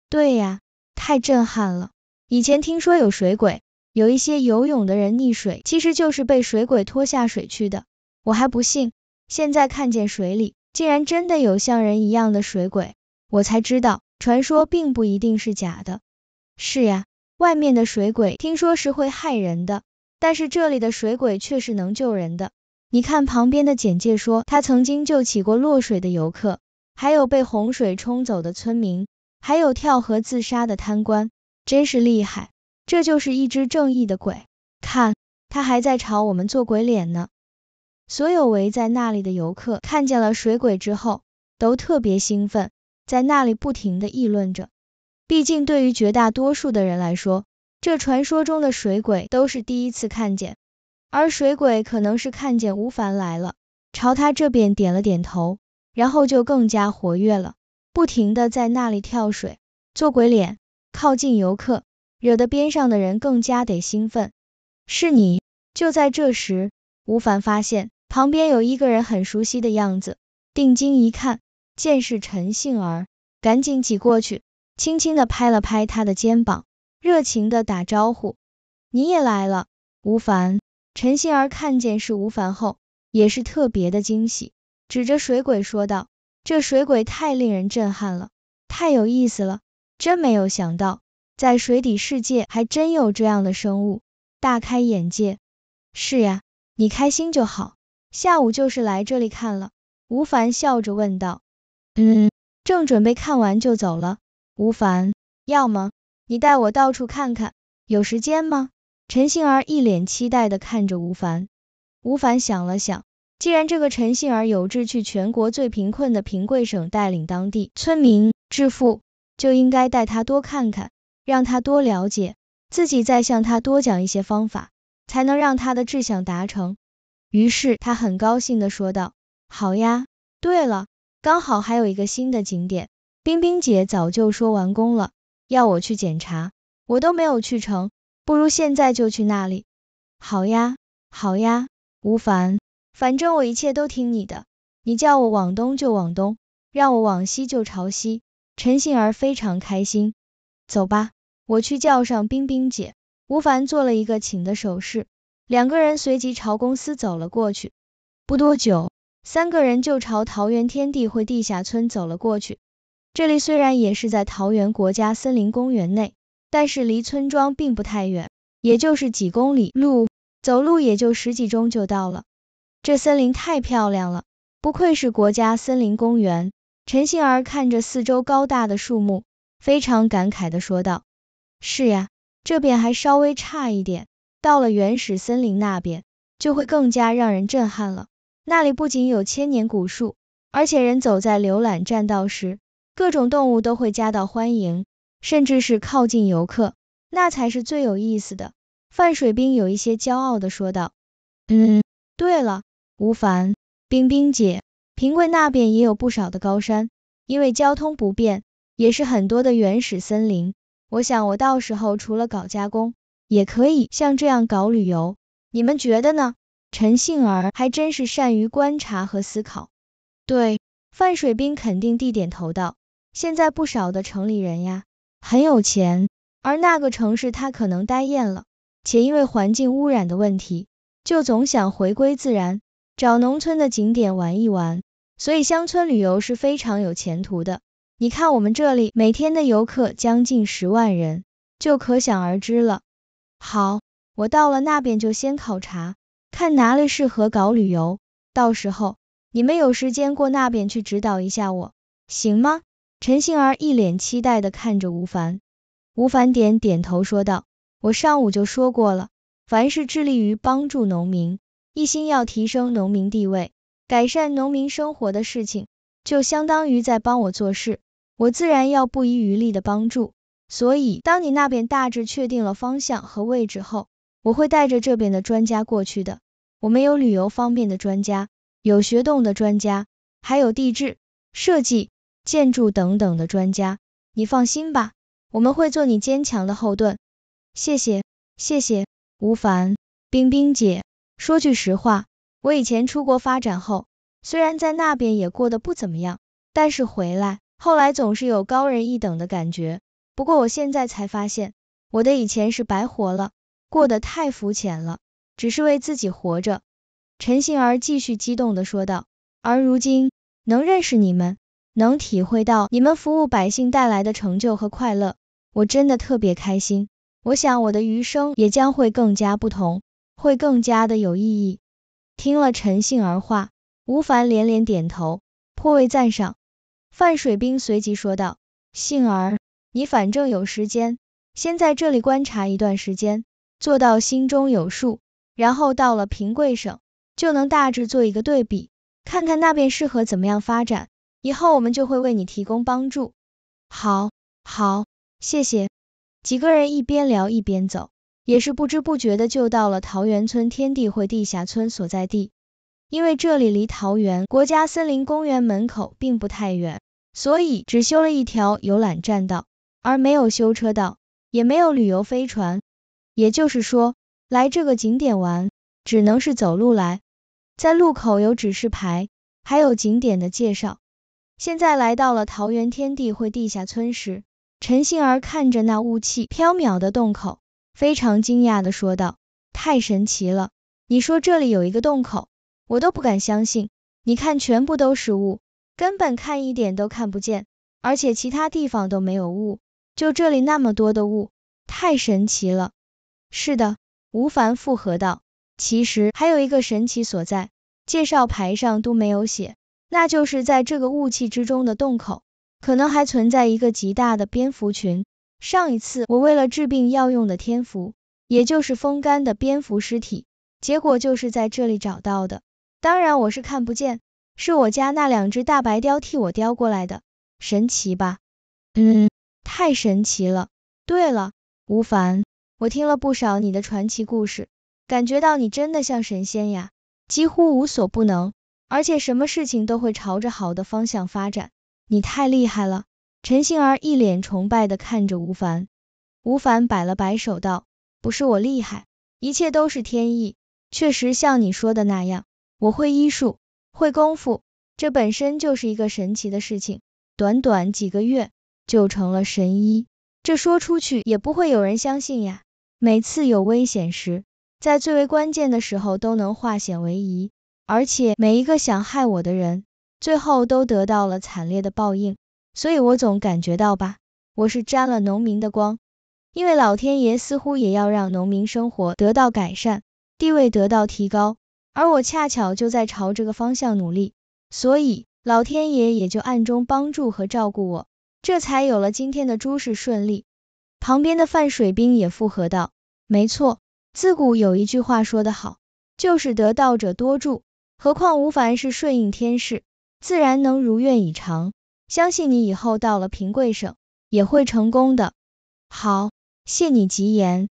对呀，太震撼了。以前听说有水鬼，有一些游泳的人溺水，其实就是被水鬼拖下水去的。我还不信，现在看见水里竟然真的有像人一样的水鬼，我才知道传说并不一定是假的。是呀，外面的水鬼听说是会害人的，但是这里的水鬼却是能救人的。你看旁边的简介说，他曾经救起过落水的游客，还有被洪水冲走的村民，还有跳河自杀的贪官。真是厉害，这就是一只正义的鬼，看，它还在朝我们做鬼脸呢。所有围在那里的游客看见了水鬼之后，都特别兴奋，在那里不停的议论着。毕竟对于绝大多数的人来说，这传说中的水鬼都是第一次看见。而水鬼可能是看见吴凡来了，朝他这边点了点头，然后就更加活跃了，不停的在那里跳水，做鬼脸。靠近游客，惹得边上的人更加得兴奋。是你！就在这时，吴凡发现旁边有一个人很熟悉的样子，定睛一看，见是陈杏儿，赶紧挤过去，轻轻的拍了拍他的肩膀，热情的打招呼：“你也来了。”吴凡、陈杏儿看见是吴凡后，也是特别的惊喜，指着水鬼说道：“这水鬼太令人震撼了，太有意思了。”真没有想到，在水底世界还真有这样的生物，大开眼界。是呀，你开心就好。下午就是来这里看了。吴凡笑着问道。嗯，正准备看完就走了。吴凡，要么你带我到处看看，有时间吗？陈杏儿一脸期待的看着吴凡。吴凡想了想，既然这个陈杏儿有志去全国最贫困的贫困省带领当地村民致富。就应该带他多看看，让他多了解，自己再向他多讲一些方法，才能让他的志向达成。于是他很高兴的说道：“好呀，对了，刚好还有一个新的景点，冰冰姐早就说完工了，要我去检查，我都没有去成，不如现在就去那里。”“好呀，好呀，吴凡，反正我一切都听你的，你叫我往东就往东，让我往西就朝西。”陈杏儿非常开心，走吧，我去叫上冰冰姐。吴凡做了一个请的手势，两个人随即朝公司走了过去。不多久，三个人就朝桃园天地会地下村走了过去。这里虽然也是在桃园国家森林公园内，但是离村庄并不太远，也就是几公里路，走路也就十几钟就到了。这森林太漂亮了，不愧是国家森林公园。陈杏儿看着四周高大的树木，非常感慨的说道：“是呀，这边还稍微差一点，到了原始森林那边就会更加让人震撼了。那里不仅有千年古树，而且人走在浏览栈道时，各种动物都会夹道欢迎，甚至是靠近游客，那才是最有意思的。”范水兵有一些骄傲的说道：“嗯，对了，吴凡，冰冰姐。”平桂那边也有不少的高山，因为交通不便，也是很多的原始森林。我想我到时候除了搞加工，也可以像这样搞旅游。你们觉得呢？陈杏儿还真是善于观察和思考。对，范水兵肯定地点头道。现在不少的城里人呀，很有钱，而那个城市他可能呆厌了，且因为环境污染的问题，就总想回归自然。找农村的景点玩一玩，所以乡村旅游是非常有前途的。你看我们这里每天的游客将近十万人，就可想而知了。好，我到了那边就先考察，看哪里适合搞旅游，到时候你们有时间过那边去指导一下我，行吗？陈杏儿一脸期待的看着吴凡，吴凡点点头说道：“我上午就说过了，凡是致力于帮助农民。”一心要提升农民地位、改善农民生活的事情，就相当于在帮我做事，我自然要不遗余力的帮助。所以，当你那边大致确定了方向和位置后，我会带着这边的专家过去的。我们有旅游方面的专家，有学洞的专家，还有地质、设计、建筑等等的专家。你放心吧，我们会做你坚强的后盾。谢谢，谢谢吴凡，冰冰姐。说句实话，我以前出国发展后，虽然在那边也过得不怎么样，但是回来后来总是有高人一等的感觉。不过我现在才发现，我的以前是白活了，过得太肤浅了，只是为自己活着。陈杏儿继续激动的说道，而如今能认识你们，能体会到你们服务百姓带来的成就和快乐，我真的特别开心。我想我的余生也将会更加不同。会更加的有意义。听了陈杏儿话，吴凡连连点头，颇为赞赏。范水兵随即说道：“杏儿，你反正有时间，先在这里观察一段时间，做到心中有数，然后到了平贵省，就能大致做一个对比，看看那边适合怎么样发展，以后我们就会为你提供帮助。”“好，好，谢谢。”几个人一边聊一边走。也是不知不觉的就到了桃源村天地会地下村所在地，因为这里离桃园国家森林公园门口并不太远，所以只修了一条游览栈道，而没有修车道，也没有旅游飞船。也就是说，来这个景点玩，只能是走路来。在路口有指示牌，还有景点的介绍。现在来到了桃园天地会地下村时，陈杏儿看着那雾气飘渺的洞口。非常惊讶地说道：“太神奇了！你说这里有一个洞口，我都不敢相信。你看，全部都是雾，根本看一点都看不见，而且其他地方都没有雾，就这里那么多的雾，太神奇了。”是的，吴凡附和道：“其实还有一个神奇所在，介绍牌上都没有写，那就是在这个雾气之中的洞口，可能还存在一个极大的蝙蝠群。”上一次我为了治病要用的天符，也就是风干的蝙蝠尸体，结果就是在这里找到的。当然我是看不见，是我家那两只大白雕替我叼过来的，神奇吧？嗯，太神奇了。对了，吴凡，我听了不少你的传奇故事，感觉到你真的像神仙呀，几乎无所不能，而且什么事情都会朝着好的方向发展，你太厉害了。陈杏儿一脸崇拜的看着吴凡，吴凡摆了摆手道：“不是我厉害，一切都是天意。确实像你说的那样，我会医术，会功夫，这本身就是一个神奇的事情。短短几个月就成了神医，这说出去也不会有人相信呀。每次有危险时，在最为关键的时候都能化险为夷，而且每一个想害我的人，最后都得到了惨烈的报应。”所以我总感觉到吧，我是沾了农民的光，因为老天爷似乎也要让农民生活得到改善，地位得到提高，而我恰巧就在朝这个方向努力，所以老天爷也就暗中帮助和照顾我，这才有了今天的诸事顺利。旁边的范水兵也附和道：“没错，自古有一句话说得好，就是得道者多助，何况吴凡是顺应天势，自然能如愿以偿。”相信你以后到了平桂省也会成功的。好，谢你吉言。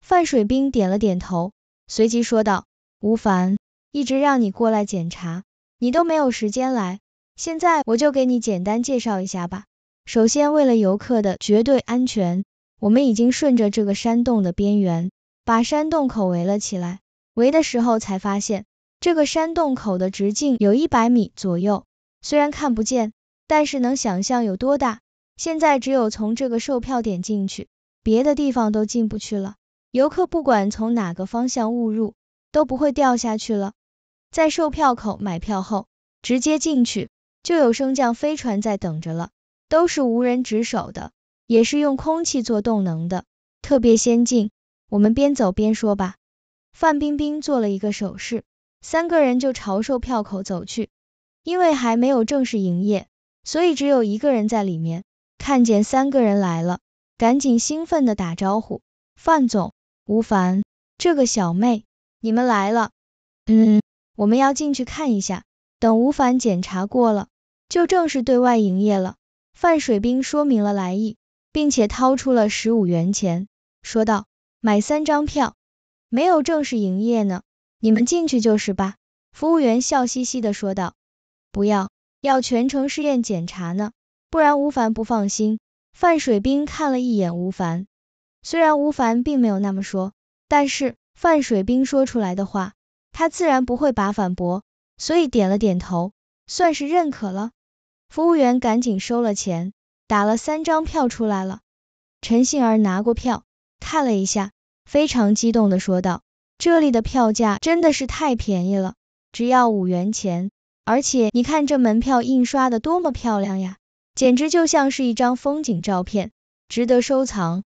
范水兵点了点头，随即说道：“吴凡，一直让你过来检查，你都没有时间来。现在我就给你简单介绍一下吧。首先，为了游客的绝对安全，我们已经顺着这个山洞的边缘，把山洞口围了起来。围的时候才发现，这个山洞口的直径有一百米左右，虽然看不见。”但是能想象有多大？现在只有从这个售票点进去，别的地方都进不去了。游客不管从哪个方向误入，都不会掉下去了。在售票口买票后，直接进去就有升降飞船在等着了，都是无人值守的，也是用空气做动能的，特别先进。我们边走边说吧。范冰冰做了一个手势，三个人就朝售票口走去，因为还没有正式营业。所以只有一个人在里面，看见三个人来了，赶紧兴奋的打招呼：“范总，吴凡，这个小妹，你们来了。”“嗯，我们要进去看一下，等吴凡检查过了，就正式对外营业了。”范水兵说明了来意，并且掏出了十五元钱，说道：“买三张票，没有正式营业呢，你们进去就是吧？”服务员笑嘻嘻的说道：“不要。”要全程试验检查呢，不然吴凡不放心。范水兵看了一眼吴凡，虽然吴凡并没有那么说，但是范水兵说出来的话，他自然不会把反驳，所以点了点头，算是认可了。服务员赶紧收了钱，打了三张票出来了。陈杏儿拿过票，看了一下，非常激动的说道：“这里的票价真的是太便宜了，只要五元钱。”而且你看这门票印刷的多么漂亮呀，简直就像是一张风景照片，值得收藏。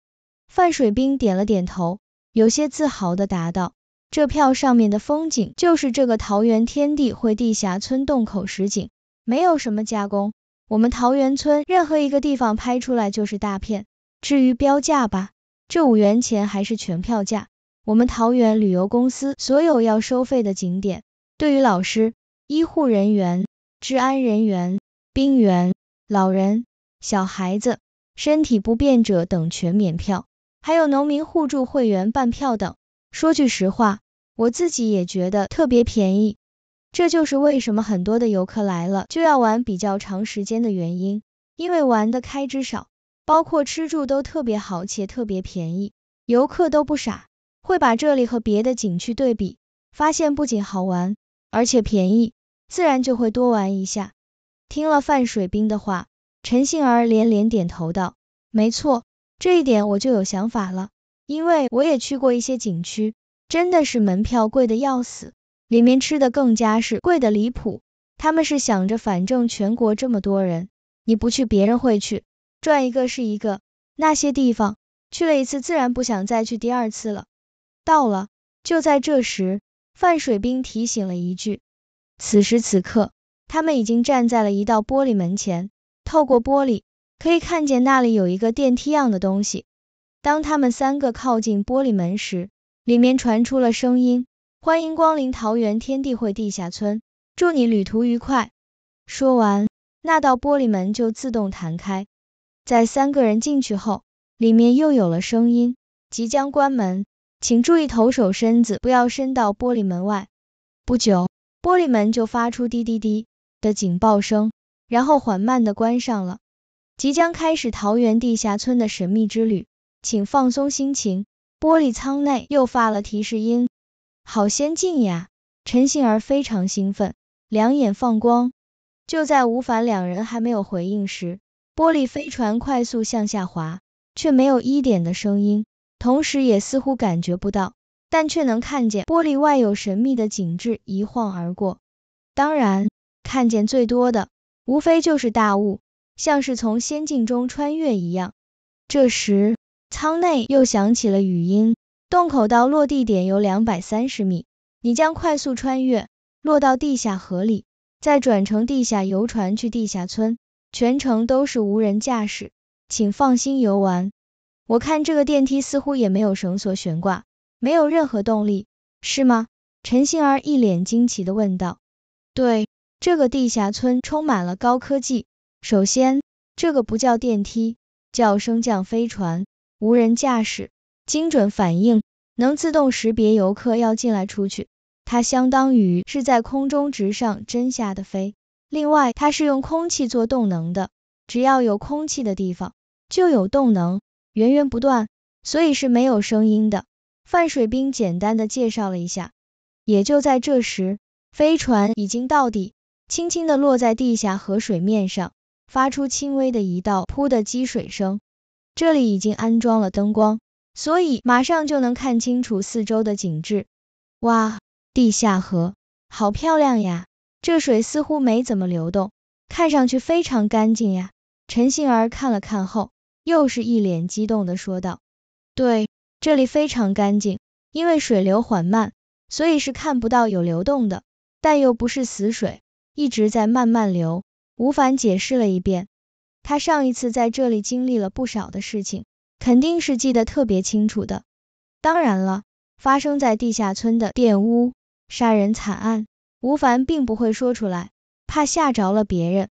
范水兵点了点头，有些自豪的答道：“这票上面的风景就是这个桃园天地会地下村洞口实景，没有什么加工。我们桃园村任何一个地方拍出来就是大片。至于标价吧，这五元钱还是全票价。我们桃园旅游公司所有要收费的景点，对于老师。”医护人员、治安人员、兵员、老人、小孩子、身体不便者等全免票，还有农民互助会员办票等。说句实话，我自己也觉得特别便宜。这就是为什么很多的游客来了就要玩比较长时间的原因，因为玩的开支少，包括吃住都特别好且特别便宜。游客都不傻，会把这里和别的景区对比，发现不仅好玩，而且便宜。自然就会多玩一下。听了范水兵的话，陈杏儿连连点头道：“没错，这一点我就有想法了。因为我也去过一些景区，真的是门票贵的要死，里面吃的更加是贵的离谱。他们是想着，反正全国这么多人，你不去别人会去，赚一个是一个。那些地方去了一次，自然不想再去第二次了。”到了，就在这时，范水兵提醒了一句。此时此刻，他们已经站在了一道玻璃门前。透过玻璃，可以看见那里有一个电梯样的东西。当他们三个靠近玻璃门时，里面传出了声音：“欢迎光临桃园天地会地下村，祝你旅途愉快。”说完，那道玻璃门就自动弹开。在三个人进去后，里面又有了声音：“即将关门，请注意投手身子不要伸到玻璃门外。”不久。玻璃门就发出滴滴滴的警报声，然后缓慢的关上了。即将开始桃园地下村的神秘之旅，请放松心情。玻璃舱内又发了提示音，好先进呀！陈杏儿非常兴奋，两眼放光。就在吴凡两人还没有回应时，玻璃飞船快速向下滑，却没有一点的声音，同时也似乎感觉不到。但却能看见玻璃外有神秘的景致一晃而过，当然，看见最多的无非就是大雾，像是从仙境中穿越一样。这时，舱内又响起了语音：洞口到落地点有两百三十米，你将快速穿越，落到地下河里，再转乘地下游船去地下村，全程都是无人驾驶，请放心游玩。我看这个电梯似乎也没有绳索悬挂。没有任何动力，是吗？陈杏儿一脸惊奇的问道。对，这个地下村充满了高科技。首先，这个不叫电梯，叫升降飞船，无人驾驶，精准反应，能自动识别游客要进来出去。它相当于是在空中直上针下的飞。另外，它是用空气做动能的，只要有空气的地方就有动能，源源不断，所以是没有声音的。范水兵简单的介绍了一下，也就在这时，飞船已经到底，轻轻的落在地下河水面上，发出轻微的一道扑的积水声。这里已经安装了灯光，所以马上就能看清楚四周的景致。哇，地下河好漂亮呀！这水似乎没怎么流动，看上去非常干净呀。陈杏儿看了看后，又是一脸激动的说道：“对。”这里非常干净，因为水流缓慢，所以是看不到有流动的，但又不是死水，一直在慢慢流。吴凡解释了一遍，他上一次在这里经历了不少的事情，肯定是记得特别清楚的。当然了，发生在地下村的玷污、杀人惨案，吴凡并不会说出来，怕吓着了别人。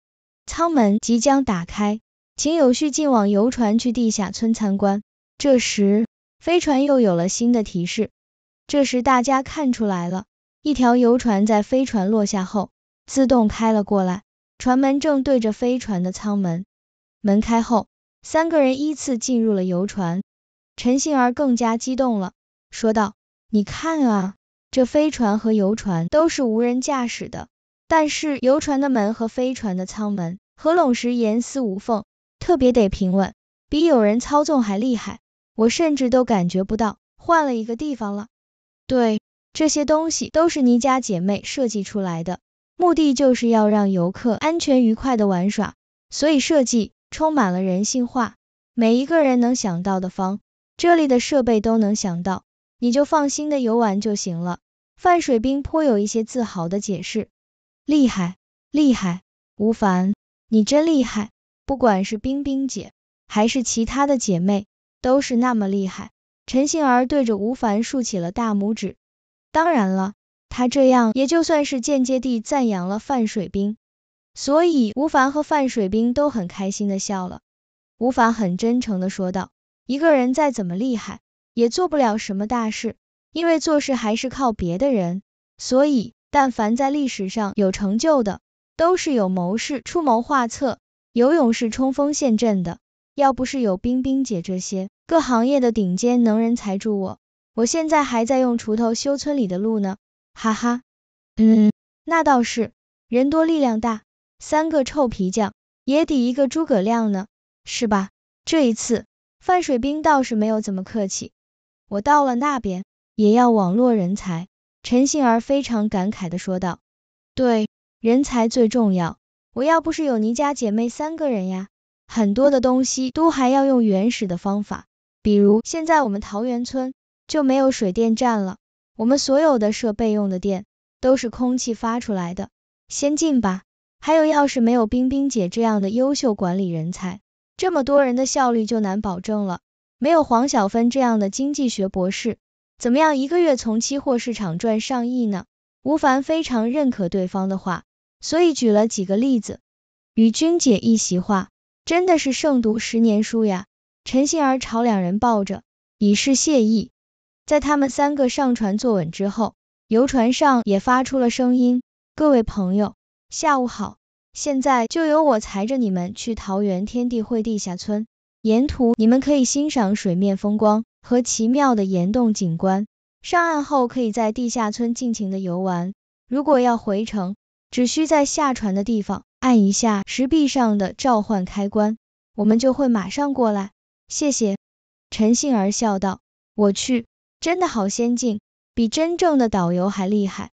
舱门即将打开，请有序进往游船去地下村参观。这时。飞船又有了新的提示，这时大家看出来了，一条游船在飞船落下后自动开了过来，船门正对着飞船的舱门。门开后，三个人依次进入了游船。陈杏儿更加激动了，说道：“你看啊，这飞船和游船都是无人驾驶的，但是游船的门和飞船的舱门合拢时严丝无缝，特别得平稳，比有人操纵还厉害。”我甚至都感觉不到换了一个地方了。对，这些东西都是倪家姐妹设计出来的，目的就是要让游客安全愉快的玩耍，所以设计充满了人性化，每一个人能想到的方，这里的设备都能想到，你就放心的游玩就行了。范水冰颇有一些自豪的解释。厉害，厉害，吴凡，你真厉害，不管是冰冰姐，还是其他的姐妹。都是那么厉害，陈杏儿对着吴凡竖起了大拇指。当然了，他这样也就算是间接地赞扬了范水兵，所以吴凡和范水兵都很开心的笑了。吴凡很真诚的说道：“一个人再怎么厉害，也做不了什么大事，因为做事还是靠别的人。所以，但凡在历史上有成就的，都是有谋士出谋划策，有勇士冲锋陷阵的。”要不是有冰冰姐这些各行业的顶尖能人才助我，我现在还在用锄头修村里的路呢，哈哈。嗯，那倒是，人多力量大，三个臭皮匠也抵一个诸葛亮呢，是吧？这一次，范水兵倒是没有怎么客气，我到了那边也要网络人才。陈杏儿非常感慨的说道：“对，人才最重要，我要不是有倪家姐妹三个人呀。”很多的东西都还要用原始的方法，比如现在我们桃源村就没有水电站了，我们所有的设备用的电都是空气发出来的，先进吧。还有要是没有冰冰姐这样的优秀管理人才，这么多人的效率就难保证了。没有黄小芬这样的经济学博士，怎么样一个月从期货市场赚上亿呢？吴凡非常认可对方的话，所以举了几个例子，与君姐一席话。真的是胜读十年书呀！陈杏儿朝两人抱着，以示谢意。在他们三个上船坐稳之后，游船上也发出了声音：“各位朋友，下午好！现在就由我载着你们去桃园天地会地下村，沿途你们可以欣赏水面风光和奇妙的岩洞景观。上岸后可以在地下村尽情的游玩。如果要回城，只需在下船的地方。”按一下石壁上的召唤开关，我们就会马上过来。谢谢，陈杏儿笑道。我去，真的好先进，比真正的导游还厉害。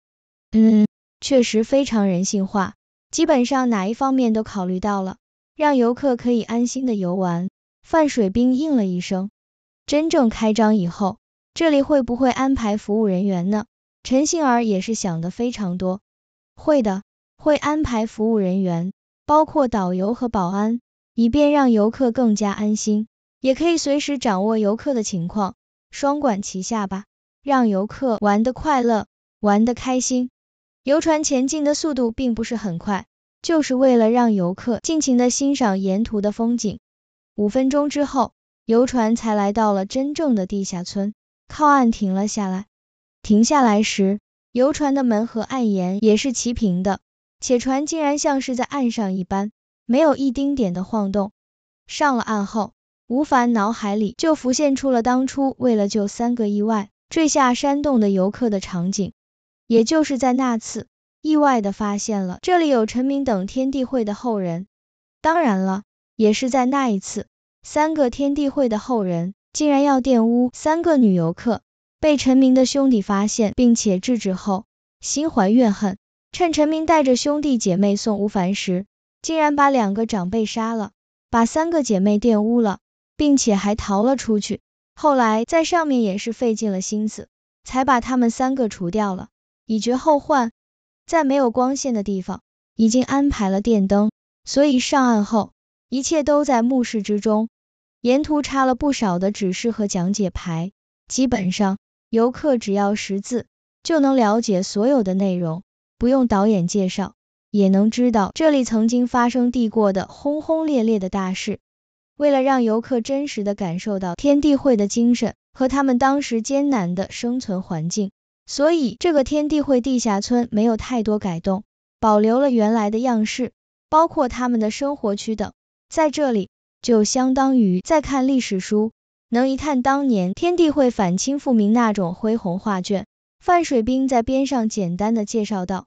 嗯，确实非常人性化，基本上哪一方面都考虑到了，让游客可以安心的游玩。范水兵应了一声。真正开张以后，这里会不会安排服务人员呢？陈杏儿也是想的非常多。会的。会安排服务人员，包括导游和保安，以便让游客更加安心，也可以随时掌握游客的情况，双管齐下吧，让游客玩得快乐，玩得开心。游船前进的速度并不是很快，就是为了让游客尽情的欣赏沿途的风景。五分钟之后，游船才来到了真正的地下村，靠岸停了下来。停下来时，游船的门和岸沿也是齐平的。且船竟然像是在岸上一般，没有一丁点的晃动。上了岸后，吴凡脑海里就浮现出了当初为了救三个意外坠下山洞的游客的场景。也就是在那次，意外的发现了这里有陈明等天地会的后人。当然了，也是在那一次，三个天地会的后人竟然要玷污三个女游客，被陈明的兄弟发现并且制止后，心怀怨恨。趁陈明带着兄弟姐妹送吴凡时，竟然把两个长辈杀了，把三个姐妹玷污了，并且还逃了出去。后来在上面也是费尽了心思，才把他们三个除掉了，以绝后患。在没有光线的地方，已经安排了电灯，所以上岸后一切都在墓室之中。沿途插了不少的指示和讲解牌，基本上游客只要识字，就能了解所有的内容。不用导演介绍也能知道这里曾经发生地过的轰轰烈烈的大事。为了让游客真实的感受到天地会的精神和他们当时艰难的生存环境，所以这个天地会地下村没有太多改动，保留了原来的样式，包括他们的生活区等。在这里就相当于在看历史书，能一看当年天地会反清复明那种恢宏画卷。范水兵在边上简单的介绍道。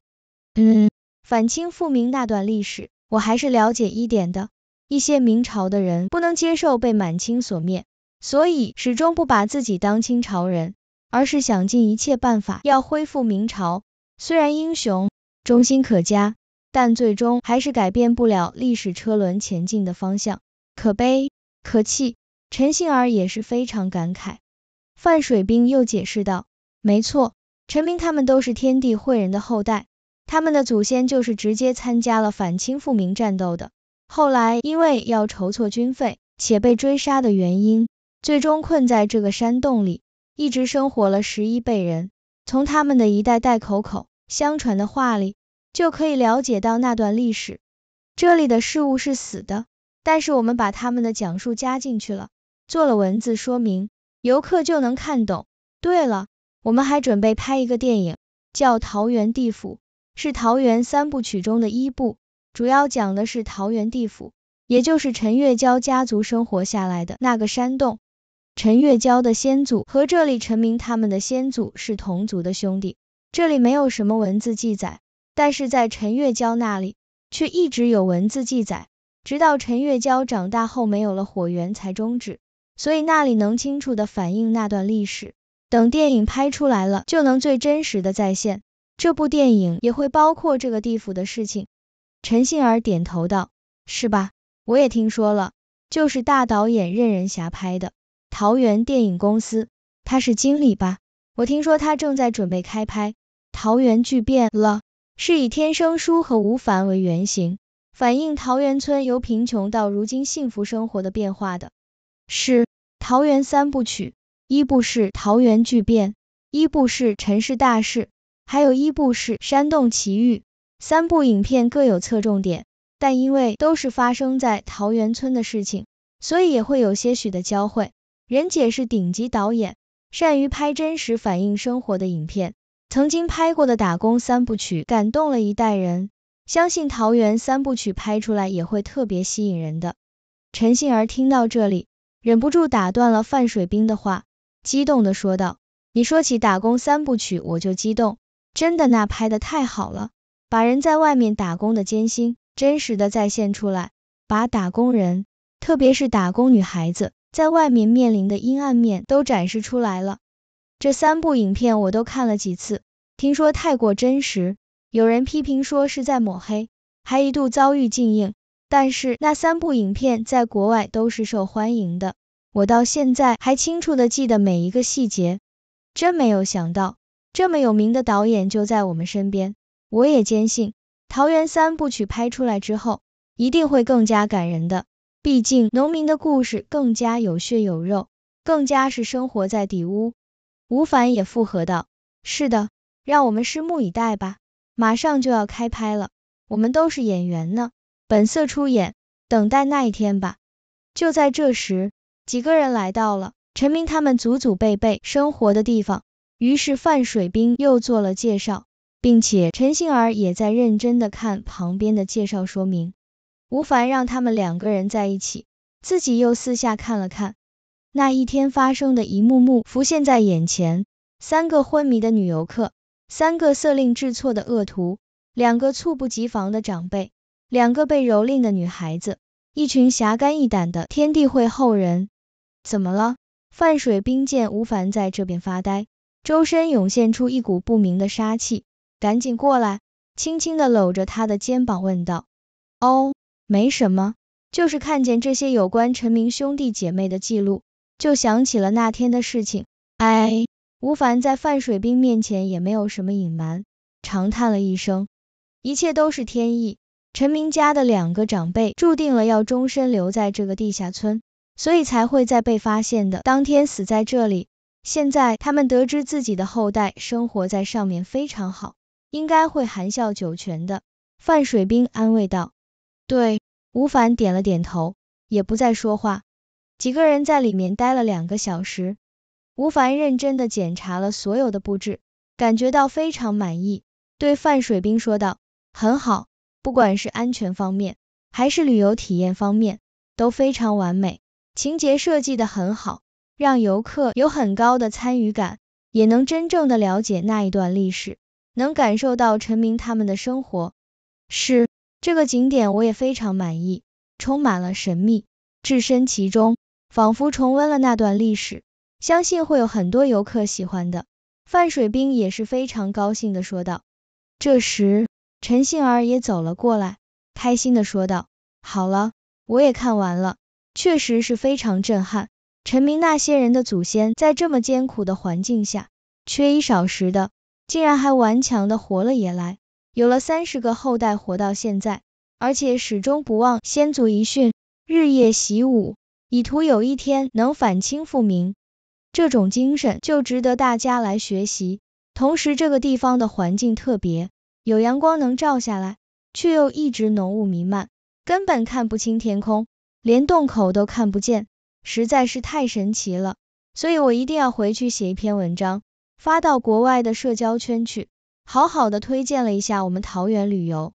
嗯，反清复明那段历史，我还是了解一点的。一些明朝的人不能接受被满清所灭，所以始终不把自己当清朝人，而是想尽一切办法要恢复明朝。虽然英雄忠心可嘉，但最终还是改变不了历史车轮前进的方向，可悲可气。陈杏儿也是非常感慨。范水兵又解释道，没错，陈明他们都是天地会人的后代。他们的祖先就是直接参加了反清复明战斗的，后来因为要筹措军费且被追杀的原因，最终困在这个山洞里，一直生活了十一辈人。从他们的一代代口口相传的话里，就可以了解到那段历史。这里的事物是死的，但是我们把他们的讲述加进去了，做了文字说明，游客就能看懂。对了，我们还准备拍一个电影，叫《桃园地府》。是《桃园三部曲》中的一部，主要讲的是桃园地府，也就是陈月娇家族生活下来的那个山洞。陈月娇的先祖和这里陈明他们的先祖是同族的兄弟，这里没有什么文字记载，但是在陈月娇那里却一直有文字记载，直到陈月娇长大后没有了火源才终止，所以那里能清楚的反映那段历史。等电影拍出来了，就能最真实的再现。这部电影也会包括这个地府的事情。陈杏儿点头道：“是吧？我也听说了，就是大导演任仁霞拍的《桃园电影公司》，他是经理吧？我听说他正在准备开拍《桃园巨变》了，是以天生叔和吴凡为原型，反映桃园村由贫穷到如今幸福生活的变化的。是《桃园三部曲》，一部是《桃园巨变》，一部是《陈氏大事》。”还有《一部是《山洞奇遇》，三部影片各有侧重点，但因为都是发生在桃源村的事情，所以也会有些许的交汇。任姐是顶级导演，善于拍真实反映生活的影片，曾经拍过的打工三部曲感动了一代人，相信桃源三部曲拍出来也会特别吸引人的。陈杏儿听到这里，忍不住打断了范水兵的话，激动的说道：“你说起打工三部曲，我就激动。”真的，那拍的太好了，把人在外面打工的艰辛真实的再现出来，把打工人，特别是打工女孩子在外面面临的阴暗面都展示出来了。这三部影片我都看了几次，听说太过真实，有人批评说是在抹黑，还一度遭遇禁映。但是那三部影片在国外都是受欢迎的，我到现在还清楚的记得每一个细节。真没有想到。这么有名的导演就在我们身边，我也坚信《桃园三部曲》拍出来之后一定会更加感人的。毕竟农民的故事更加有血有肉，更加是生活在底屋。吴凡也附和道：“是的，让我们拭目以待吧，马上就要开拍了，我们都是演员呢，本色出演，等待那一天吧。”就在这时，几个人来到了陈明他们祖祖辈辈生活的地方。于是范水兵又做了介绍，并且陈杏儿也在认真的看旁边的介绍说明。吴凡让他们两个人在一起，自己又四下看了看，那一天发生的一幕幕浮现在眼前：三个昏迷的女游客，三个色令智错的恶徒，两个猝不及防的长辈，两个被蹂躏的女孩子，一群侠肝义胆的天地会后人。怎么了？范水兵见吴凡在这边发呆。周身涌现出一股不明的杀气，赶紧过来，轻轻的搂着他的肩膀问道：“哦，没什么，就是看见这些有关陈明兄弟姐妹的记录，就想起了那天的事情。哎，吴凡在范水兵面前也没有什么隐瞒，长叹了一声，一切都是天意。陈明家的两个长辈注定了要终身留在这个地下村，所以才会在被发现的当天死在这里。”现在他们得知自己的后代生活在上面非常好，应该会含笑九泉的。范水兵安慰道。对，吴凡点了点头，也不再说话。几个人在里面待了两个小时，吴凡认真的检查了所有的布置，感觉到非常满意，对范水兵说道：“很好，不管是安全方面，还是旅游体验方面，都非常完美，情节设计的很好。”让游客有很高的参与感，也能真正的了解那一段历史，能感受到陈明他们的生活。是，这个景点我也非常满意，充满了神秘，置身其中，仿佛重温了那段历史，相信会有很多游客喜欢的。范水兵也是非常高兴的说道。这时，陈杏儿也走了过来，开心的说道：“好了，我也看完了，确实是非常震撼。”陈明那些人的祖先，在这么艰苦的环境下，缺衣少食的，竟然还顽强的活了下来，有了三十个后代活到现在，而且始终不忘先祖遗训，日夜习武，以图有一天能反清复明。这种精神就值得大家来学习。同时，这个地方的环境特别，有阳光能照下来，却又一直浓雾弥漫，根本看不清天空，连洞口都看不见。实在是太神奇了，所以我一定要回去写一篇文章，发到国外的社交圈去，好好的推荐了一下我们桃园旅游。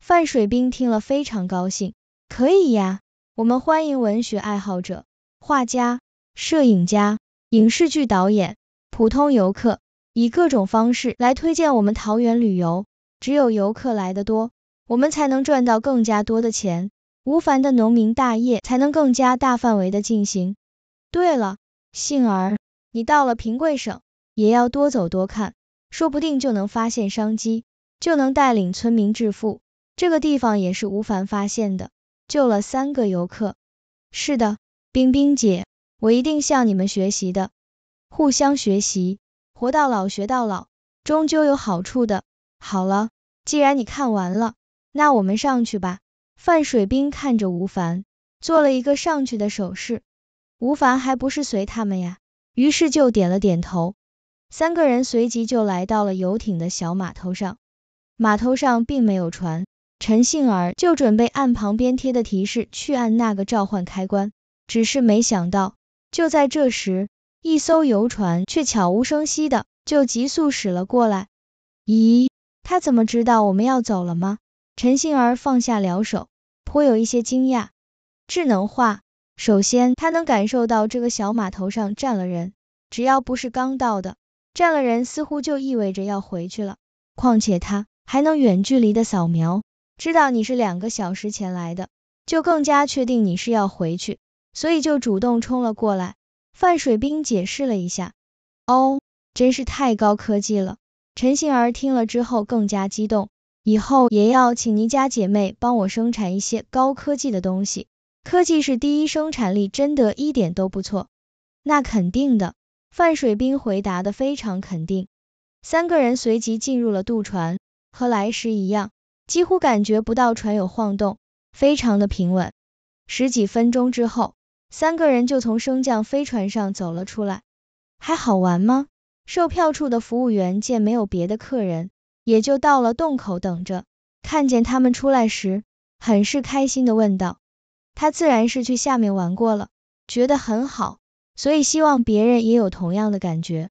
范水兵听了非常高兴，可以呀，我们欢迎文学爱好者、画家、摄影家、影视剧导演、普通游客，以各种方式来推荐我们桃园旅游。只有游客来的多，我们才能赚到更加多的钱。吴凡的农民大业才能更加大范围的进行。对了，杏儿，你到了平贵省也要多走多看，说不定就能发现商机，就能带领村民致富。这个地方也是吴凡发现的，救了三个游客。是的，冰冰姐，我一定向你们学习的，互相学习，活到老学到老，终究有好处的。好了，既然你看完了，那我们上去吧。范水兵看着吴凡，做了一个上去的手势。吴凡还不是随他们呀，于是就点了点头。三个人随即就来到了游艇的小码头上。码头上并没有船，陈杏儿就准备按旁边贴的提示去按那个召唤开关。只是没想到，就在这时，一艘游船却悄无声息的就急速驶了过来。咦，他怎么知道我们要走了吗？陈杏儿放下了手。颇有一些惊讶。智能化，首先他能感受到这个小码头上站了人，只要不是刚到的，站了人似乎就意味着要回去了。况且他还能远距离的扫描，知道你是两个小时前来的，就更加确定你是要回去，所以就主动冲了过来。范水兵解释了一下，哦，真是太高科技了。陈杏儿听了之后更加激动。以后也要请您家姐妹帮我生产一些高科技的东西，科技是第一生产力，真的一点都不错。那肯定的，范水兵回答的非常肯定。三个人随即进入了渡船，和来时一样，几乎感觉不到船有晃动，非常的平稳。十几分钟之后，三个人就从升降飞船上走了出来。还好玩吗？售票处的服务员见没有别的客人。也就到了洞口等着，看见他们出来时，很是开心的问道。他自然是去下面玩过了，觉得很好，所以希望别人也有同样的感觉。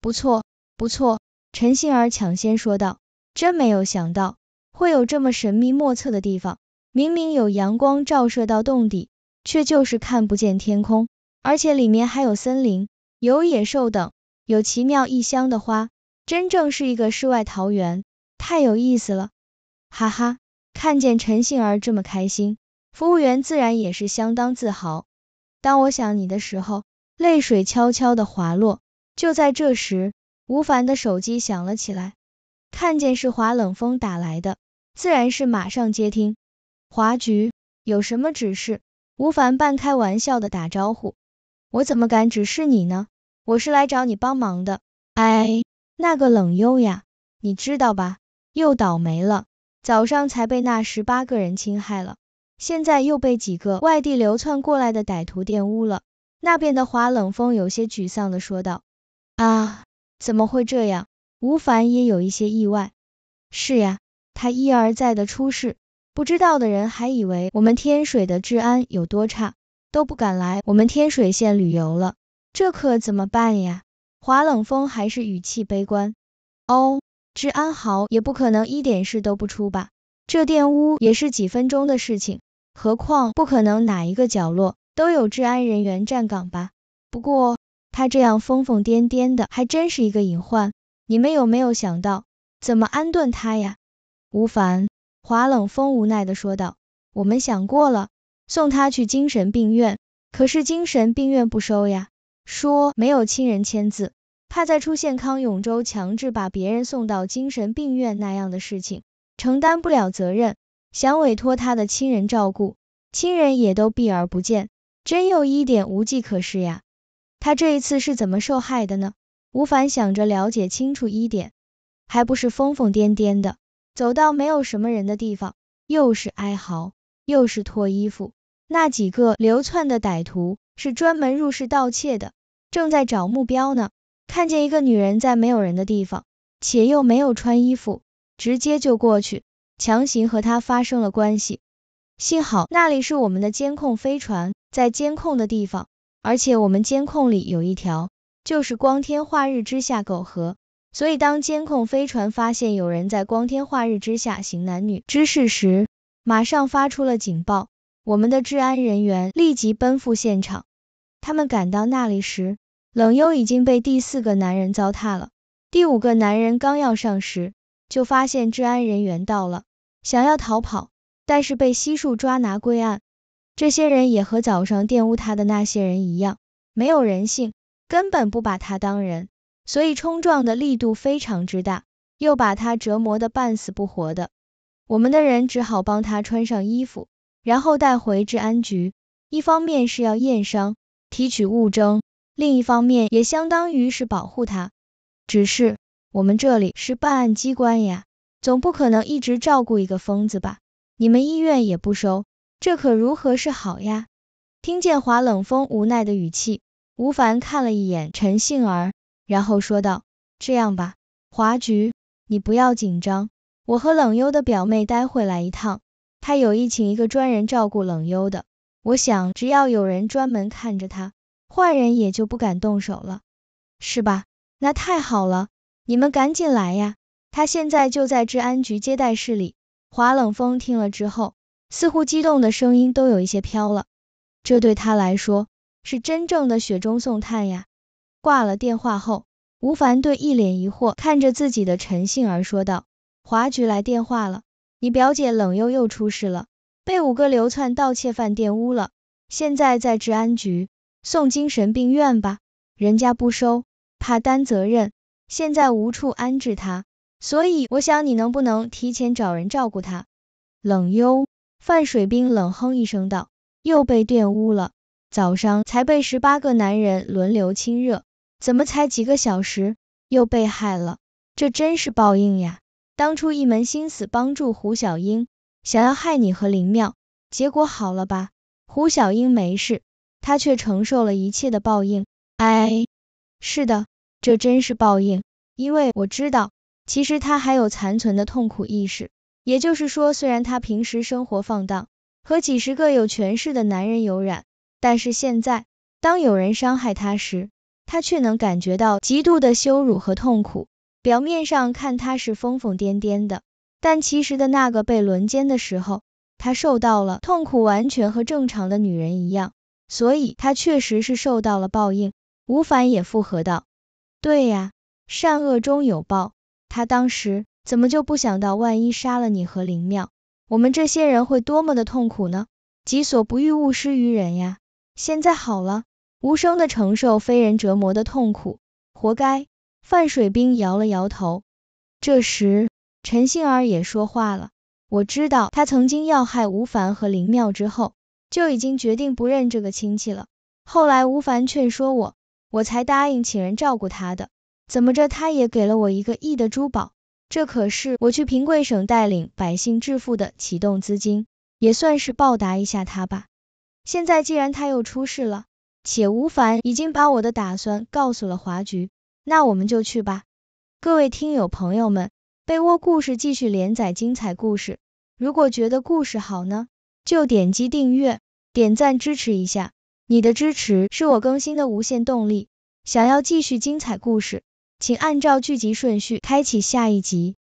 不错，不错，陈杏儿抢先说道。真没有想到会有这么神秘莫测的地方，明明有阳光照射到洞底，却就是看不见天空，而且里面还有森林，有野兽等，有奇妙异香的花。真正是一个世外桃源，太有意思了，哈哈！看见陈杏儿这么开心，服务员自然也是相当自豪。当我想你的时候，泪水悄悄的滑落。就在这时，吴凡的手机响了起来，看见是华冷风打来的，自然是马上接听。华局，有什么指示？吴凡半开玩笑的打招呼。我怎么敢指示你呢？我是来找你帮忙的。哎。那个冷悠呀，你知道吧？又倒霉了，早上才被那十八个人侵害了，现在又被几个外地流窜过来的歹徒玷污了。那边的华冷风有些沮丧的说道。啊，怎么会这样？吴凡也有一些意外。是呀，他一而再的出事，不知道的人还以为我们天水的治安有多差，都不敢来我们天水县旅游了。这可怎么办呀？华冷风还是语气悲观。哦，治安好也不可能一点事都不出吧？这玷污也是几分钟的事情，何况不可能哪一个角落都有治安人员站岗吧？不过他这样疯疯癫癫的还真是一个隐患。你们有没有想到怎么安顿他呀？吴凡，华冷风无奈的说道。我们想过了，送他去精神病院，可是精神病院不收呀。说没有亲人签字，怕再出现康永州强制把别人送到精神病院那样的事情，承担不了责任，想委托他的亲人照顾，亲人也都避而不见，真有一点无计可施呀。他这一次是怎么受害的呢？吴凡想着了解清楚一点，还不是疯疯癫癫的，走到没有什么人的地方，又是哀嚎，又是脱衣服。那几个流窜的歹徒是专门入室盗窃的。正在找目标呢，看见一个女人在没有人的地方，且又没有穿衣服，直接就过去，强行和她发生了关系。幸好那里是我们的监控飞船在监控的地方，而且我们监控里有一条就是光天化日之下苟合，所以当监控飞船发现有人在光天化日之下行男女之事时，马上发出了警报，我们的治安人员立即奔赴现场。他们赶到那里时，冷幽已经被第四个男人糟蹋了。第五个男人刚要上时，就发现治安人员到了，想要逃跑，但是被悉数抓拿归案。这些人也和早上玷污他的那些人一样，没有人性，根本不把他当人，所以冲撞的力度非常之大，又把他折磨得半死不活的。我们的人只好帮他穿上衣服，然后带回治安局，一方面是要验伤。提取物证，另一方面也相当于是保护他。只是我们这里是办案机关呀，总不可能一直照顾一个疯子吧？你们医院也不收，这可如何是好呀？听见华冷风无奈的语气，吴凡看了一眼陈杏儿，然后说道：“这样吧，华局，你不要紧张，我和冷幽的表妹待会来一趟，她有意请一个专人照顾冷幽的。”我想，只要有人专门看着他，坏人也就不敢动手了，是吧？那太好了，你们赶紧来呀，他现在就在治安局接待室里。华冷风听了之后，似乎激动的声音都有一些飘了，这对他来说是真正的雪中送炭呀。挂了电话后，吴凡对一脸疑惑看着自己的陈杏儿说道：“华局来电话了，你表姐冷悠悠出事了。”被五个流窜盗窃犯玷污了，现在在治安局送精神病院吧，人家不收，怕担责任，现在无处安置他，所以我想你能不能提前找人照顾他。冷悠范水兵冷哼一声道：“又被玷污了，早上才被十八个男人轮流亲热，怎么才几个小时又被害了？这真是报应呀！当初一门心思帮助胡小英。”想要害你和林妙，结果好了吧？胡小英没事，她却承受了一切的报应。哎，是的，这真是报应，因为我知道，其实她还有残存的痛苦意识。也就是说，虽然她平时生活放荡，和几十个有权势的男人有染，但是现在当有人伤害她时，她却能感觉到极度的羞辱和痛苦。表面上看她是疯疯癫癫的。但其实的那个被轮奸的时候，她受到了痛苦，完全和正常的女人一样，所以她确实是受到了报应。吴凡也附和道：“对呀，善恶终有报。他当时怎么就不想到，万一杀了你和林妙，我们这些人会多么的痛苦呢？己所不欲，勿施于人呀。现在好了，无声的承受非人折磨的痛苦，活该。”范水兵摇了摇头。这时。陈杏儿也说话了，我知道他曾经要害吴凡和林妙之后，就已经决定不认这个亲戚了。后来吴凡劝说我，我才答应请人照顾他的。怎么着，他也给了我一个亿的珠宝，这可是我去平贵省带领百姓致富的启动资金，也算是报答一下他吧。现在既然他又出事了，且吴凡已经把我的打算告诉了华局，那我们就去吧。各位听友朋友们。被窝故事继续连载精彩故事，如果觉得故事好呢，就点击订阅、点赞支持一下，你的支持是我更新的无限动力。想要继续精彩故事，请按照剧集顺序开启下一集。